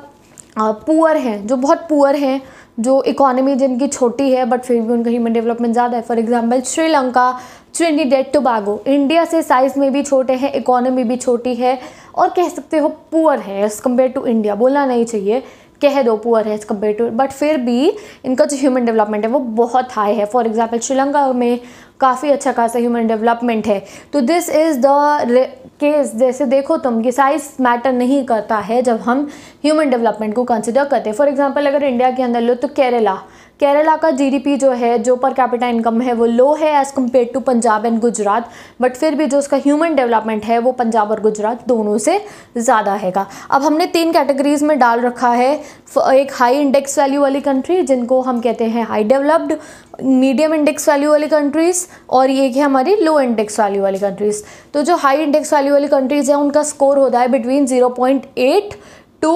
पुअर है जो बहुत पुअर हैं जो इकोनॉमी जिनकी छोटी है बट फिर भी उनका ह्यूमन डेवलपमेंट ज़्यादा है for example Sri Lanka Trinidad Tobago India से साइज़ में भी छोटे हैं इकोनॉमी भी छोटी है और कह सकते हो पुअर है एज़ कम्पेयर टू इंडिया बोलना नहीं चाहिए कह दो पुअर है एज़ कम्पेयर टू बट फिर भी इनका जो ह्यूमन डेवलपमेंट है वो बहुत हाई है फॉर एग्जाम्पल श्रीलंका में काफ़ी अच्छा खासा ह्यूमन डेवलपमेंट है तो दिस इज़ द केस जैसे देखो तुम कि साइज मैटर नहीं करता है जब हम ह्यूमन डेवलपमेंट को कंसिडर करते हैं फॉर एग्जाम्पल अगर इंडिया के अंदर लो तो केरला केरला का जीडीपी जो है जो पर कैपिटा इनकम है वो लो है as compare to Punjab and Gujarat but फिर भी जो उसका ह्यूमन डेवलपमेंट है वो पंजाब और गुजरात दोनों से ज़्यादा हैगा अब हमने तीन कैटेगरीज में डाल रखा है एक हाई इंडेक्स वैल्यू वाली कंट्री जिनको हम कहते हैं high developed medium index value वाली कंट्रीज़ और ये है हमारी लो इंडेक्स वैल्यू वाली कंट्रीज़ तो जो हाई इंडेक्स वैल्यू वाली कंट्रीज़ हैं उनका स्कोर होता है between zero point eight to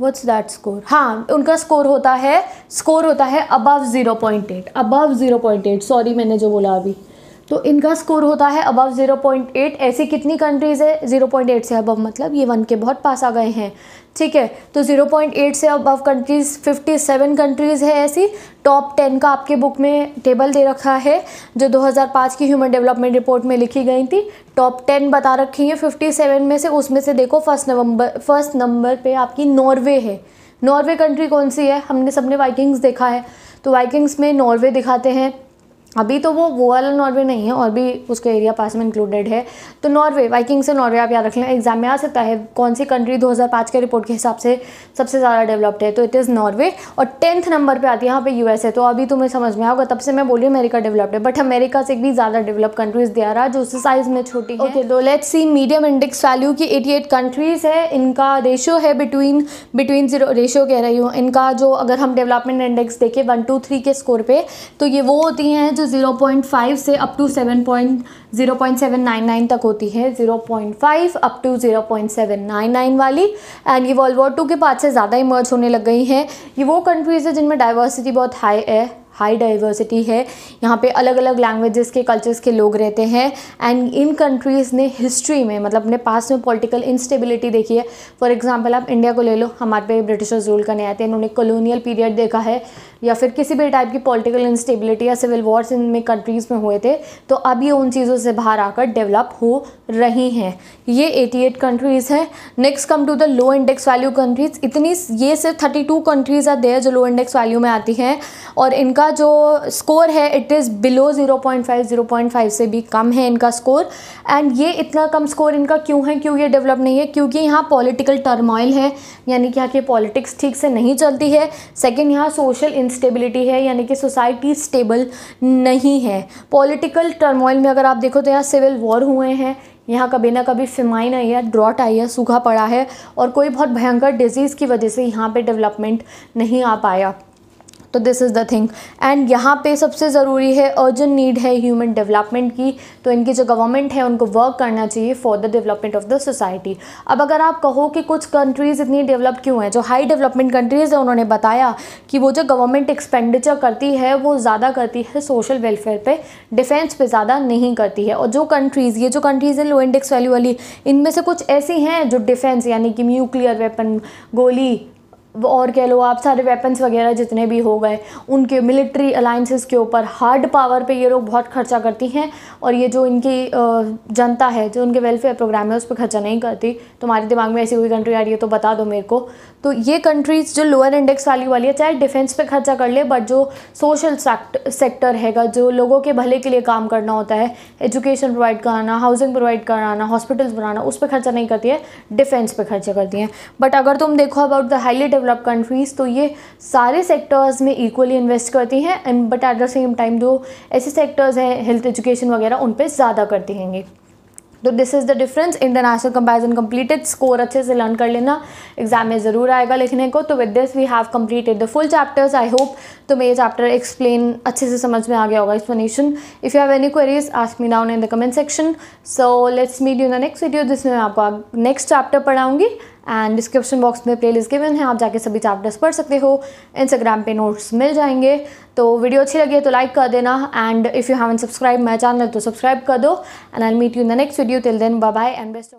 what's that score हाँ उनका स्कोर होता है स्कोर होता है above zero point eight above zero point eight sorry मैंने जो बोला अभी तो इनका स्कोर होता है अबव 0.8 ऐसी कितनी कंट्रीज़ है 0.8 से अबव मतलब ये वन के बहुत पास आ गए हैं ठीक है तो 0.8 से अबव कंट्रीज़ 57 कंट्रीज़ है ऐसी टॉप 10 का आपके बुक में टेबल दे रखा है जो 2005 की ह्यूमन डेवलपमेंट रिपोर्ट में लिखी गई थी टॉप 10 बता रखी है 57 में से उसमें से देखो फर्स्ट नवंबर फर्स्ट नंबर पर आपकी नॉर्वे है नॉर्वे कंट्री कौन सी है हमने सबने वाइकिंग्स देखा है तो वाइकिंग्स में नॉर्वे दिखाते हैं अभी तो वो वो वाला नॉर्वे नहीं है और भी उसके एरिया पास में इंक्लूडेड है तो नॉर्वे वाइकिंग से नॉर्वे आप याद रख लें एग्जाम में आ सकता है कौन सी कंट्री 2005 के रिपोर्ट के हिसाब से सबसे ज़्यादा डेवलप्ड है तो इट इज़ नॉर्वे और टेंथ नंबर पे आती है यहाँ पे यूएसए तो अभी तुम्हें समझ में आओगे तब से मैं बोली अमेरिका डेवलप्ड है बट अमेरिका से भी ज़्यादा डेवलप कंट्रीज दे रहा जो उससे साइज में छोटी है ओके दो let see medium index value की एटी कंट्रीज़ है इनका रेशियो है बिटवीन बिटवीन जीरो रेशियो कह रही हूँ इनका जो अगर हम डेवलपमेंट इंडेक्स देखें वन टू थ्री के स्कोर पर तो ये वो होती हैं जो पॉइंट 0.5 से अप टू 7.0.799 तक होती है 0.5 अप टू 0.799 वाली एंड ये वर्ल्ड वॉर टू के पास से ज़्यादा इमर्ज होने लग गई हैं ये वो कंट्रीज़ है जिनमें डाइवर्सिटी बहुत हाई है हाई डाइवर्सिटी है यहाँ पे अलग अलग लैंग्वेजेस के कल्चर्स के लोग रहते हैं एंड इन कंट्रीज़ ने हिस्ट्री में मतलब अपने पास में पॉलिटिकल इंस्टेबिलिटी देखी है फॉर एग्जांपल आप इंडिया को ले लो हमारे पे ब्रिटिशर्स रूल करने आए थे इन्होंने कॉलोनियल पीरियड देखा है या फिर किसी भी टाइप की पॉलिटिकल इंस्टेबिलिटी या सिविल वॉर्स इनमें कंट्रीज़ में हुए थे तो अब ये उन चीज़ों से बाहर आकर डेवलप हो रही हैं ये 88 कंट्रीज़ हैं next come to the low index value countries इतनी ये सिर्फ 32 कंट्रीज़ आ देर जो लो इंडेक्स वैल्यू में आती हैं और इनका जो स्कोर है it is below point five से भी कम है इनका स्कोर एंड ये इतना कम स्कोर इनका क्यों है क्यों ये डेवलप नहीं है क्योंकि यहाँ पॉलिटिकल टर्मोइल है यानी कि यहाँ की पॉलिटिक्स ठीक से नहीं चलती है सेकेंड यहाँ सोशल इंस्टेबिलिटी है यानी कि सोसाइटी स्टेबल नहीं है पॉलिटिकल टर्मोइल में अगर आप देखो तो यहाँ सिविल वॉर हुए हैं यहाँ कभी ना कभी फिमाइन आई है ड्रॉट आई है सूखा पड़ा है और कोई बहुत भयंकर डिजीज़ की वजह से यहाँ पे डेवलपमेंट नहीं आ पाया तो this is the thing and यहाँ पे सबसे ज़रूरी है अर्जेंट नीड है ह्यूमन डेवलपमेंट की तो इनकी जो गवर्नमेंट है उनको वर्क करना चाहिए for the development of the society अब अगर आप कहो कि कुछ कंट्रीज़ इतनी डेवलप क्यों हैं जो हाई डेवलपमेंट कंट्रीज़ हैं उन्होंने बताया कि वो जो गवर्नमेंट एक्सपेंडिचर करती है वो ज़्यादा करती है सोशल वेलफेयर पर डिफेंस पर ज़्यादा नहीं करती है और जो कंट्रीज़ ये जो कंट्रीज़ हैं लो इंडेक्स वैल्यू वाली इनमें से कुछ ऐसी हैं जो डिफेंस यानी कि न्यूक्लियर वेपन गोली और कह लो आप सारे वेपन्स वगैरह जितने भी हो गए उनके मिलिट्री अलाइंसिस के ऊपर हार्ड पावर पे ये लोग बहुत खर्चा करती हैं और ये जो इनकी जनता है जो उनके वेलफेयर प्रोग्राम है उस पर खर्चा नहीं करती तुम्हारे दिमाग में ऐसी कोई कंट्री आ रही है तो बता दो मेरे को तो ये कंट्रीज़ जो लोअर इंडेक्स वाली वाली है चाहे डिफेंस पर खर्चा कर ले बट जो सोशल सेक्टर हैगा जो लोगों के भले के लिए काम करना होता है एजुकेशन प्रोवाइड कराना हाउसिंग प्रोवाइड कराना हॉस्पिटल्स बनाना उस पर खर्चा नहीं करती है डिफेंस पर खर्चा करती हैं बट अगर तुम देखो about the highly develop countries तो ये सारे सेक्टर्स में इक्वली इन्वेस्ट करती हैं and but at the same time जो ऐसे सेक्टर्स हैं हेल्थ एजुकेशन वगैरह उन पर ज़्यादा करती हैंगे तो this is the difference international comparison completed score अच्छे से लर्न कर लेना एग्जाम में ज़रूर आएगा लिखने को तो with this we have completed the full chapters I hope तुम्हें ये चैप्टर एक्सप्लेन अच्छे से समझ में आ गया होगा explanation if you have any queries ask me down in the comment section so let's meet you the next video जिसमें मैं आपको नेक्स्ट चैप्टर पढ़ाऊँगी एंड डिस्क्रिप्शन बॉक्स में प्लेलिस्ट गिवन है आप जाके सभी चैप्टर्स पढ़ सकते हो इंस्टाग्राम पे नोट्स मिल जाएंगे तो वीडियो अच्छी लगी है तो लाइक कर देना and if you haven subscribe my channel तो सब्सक्राइब कर दो and I meet you the next video till then bye bye and best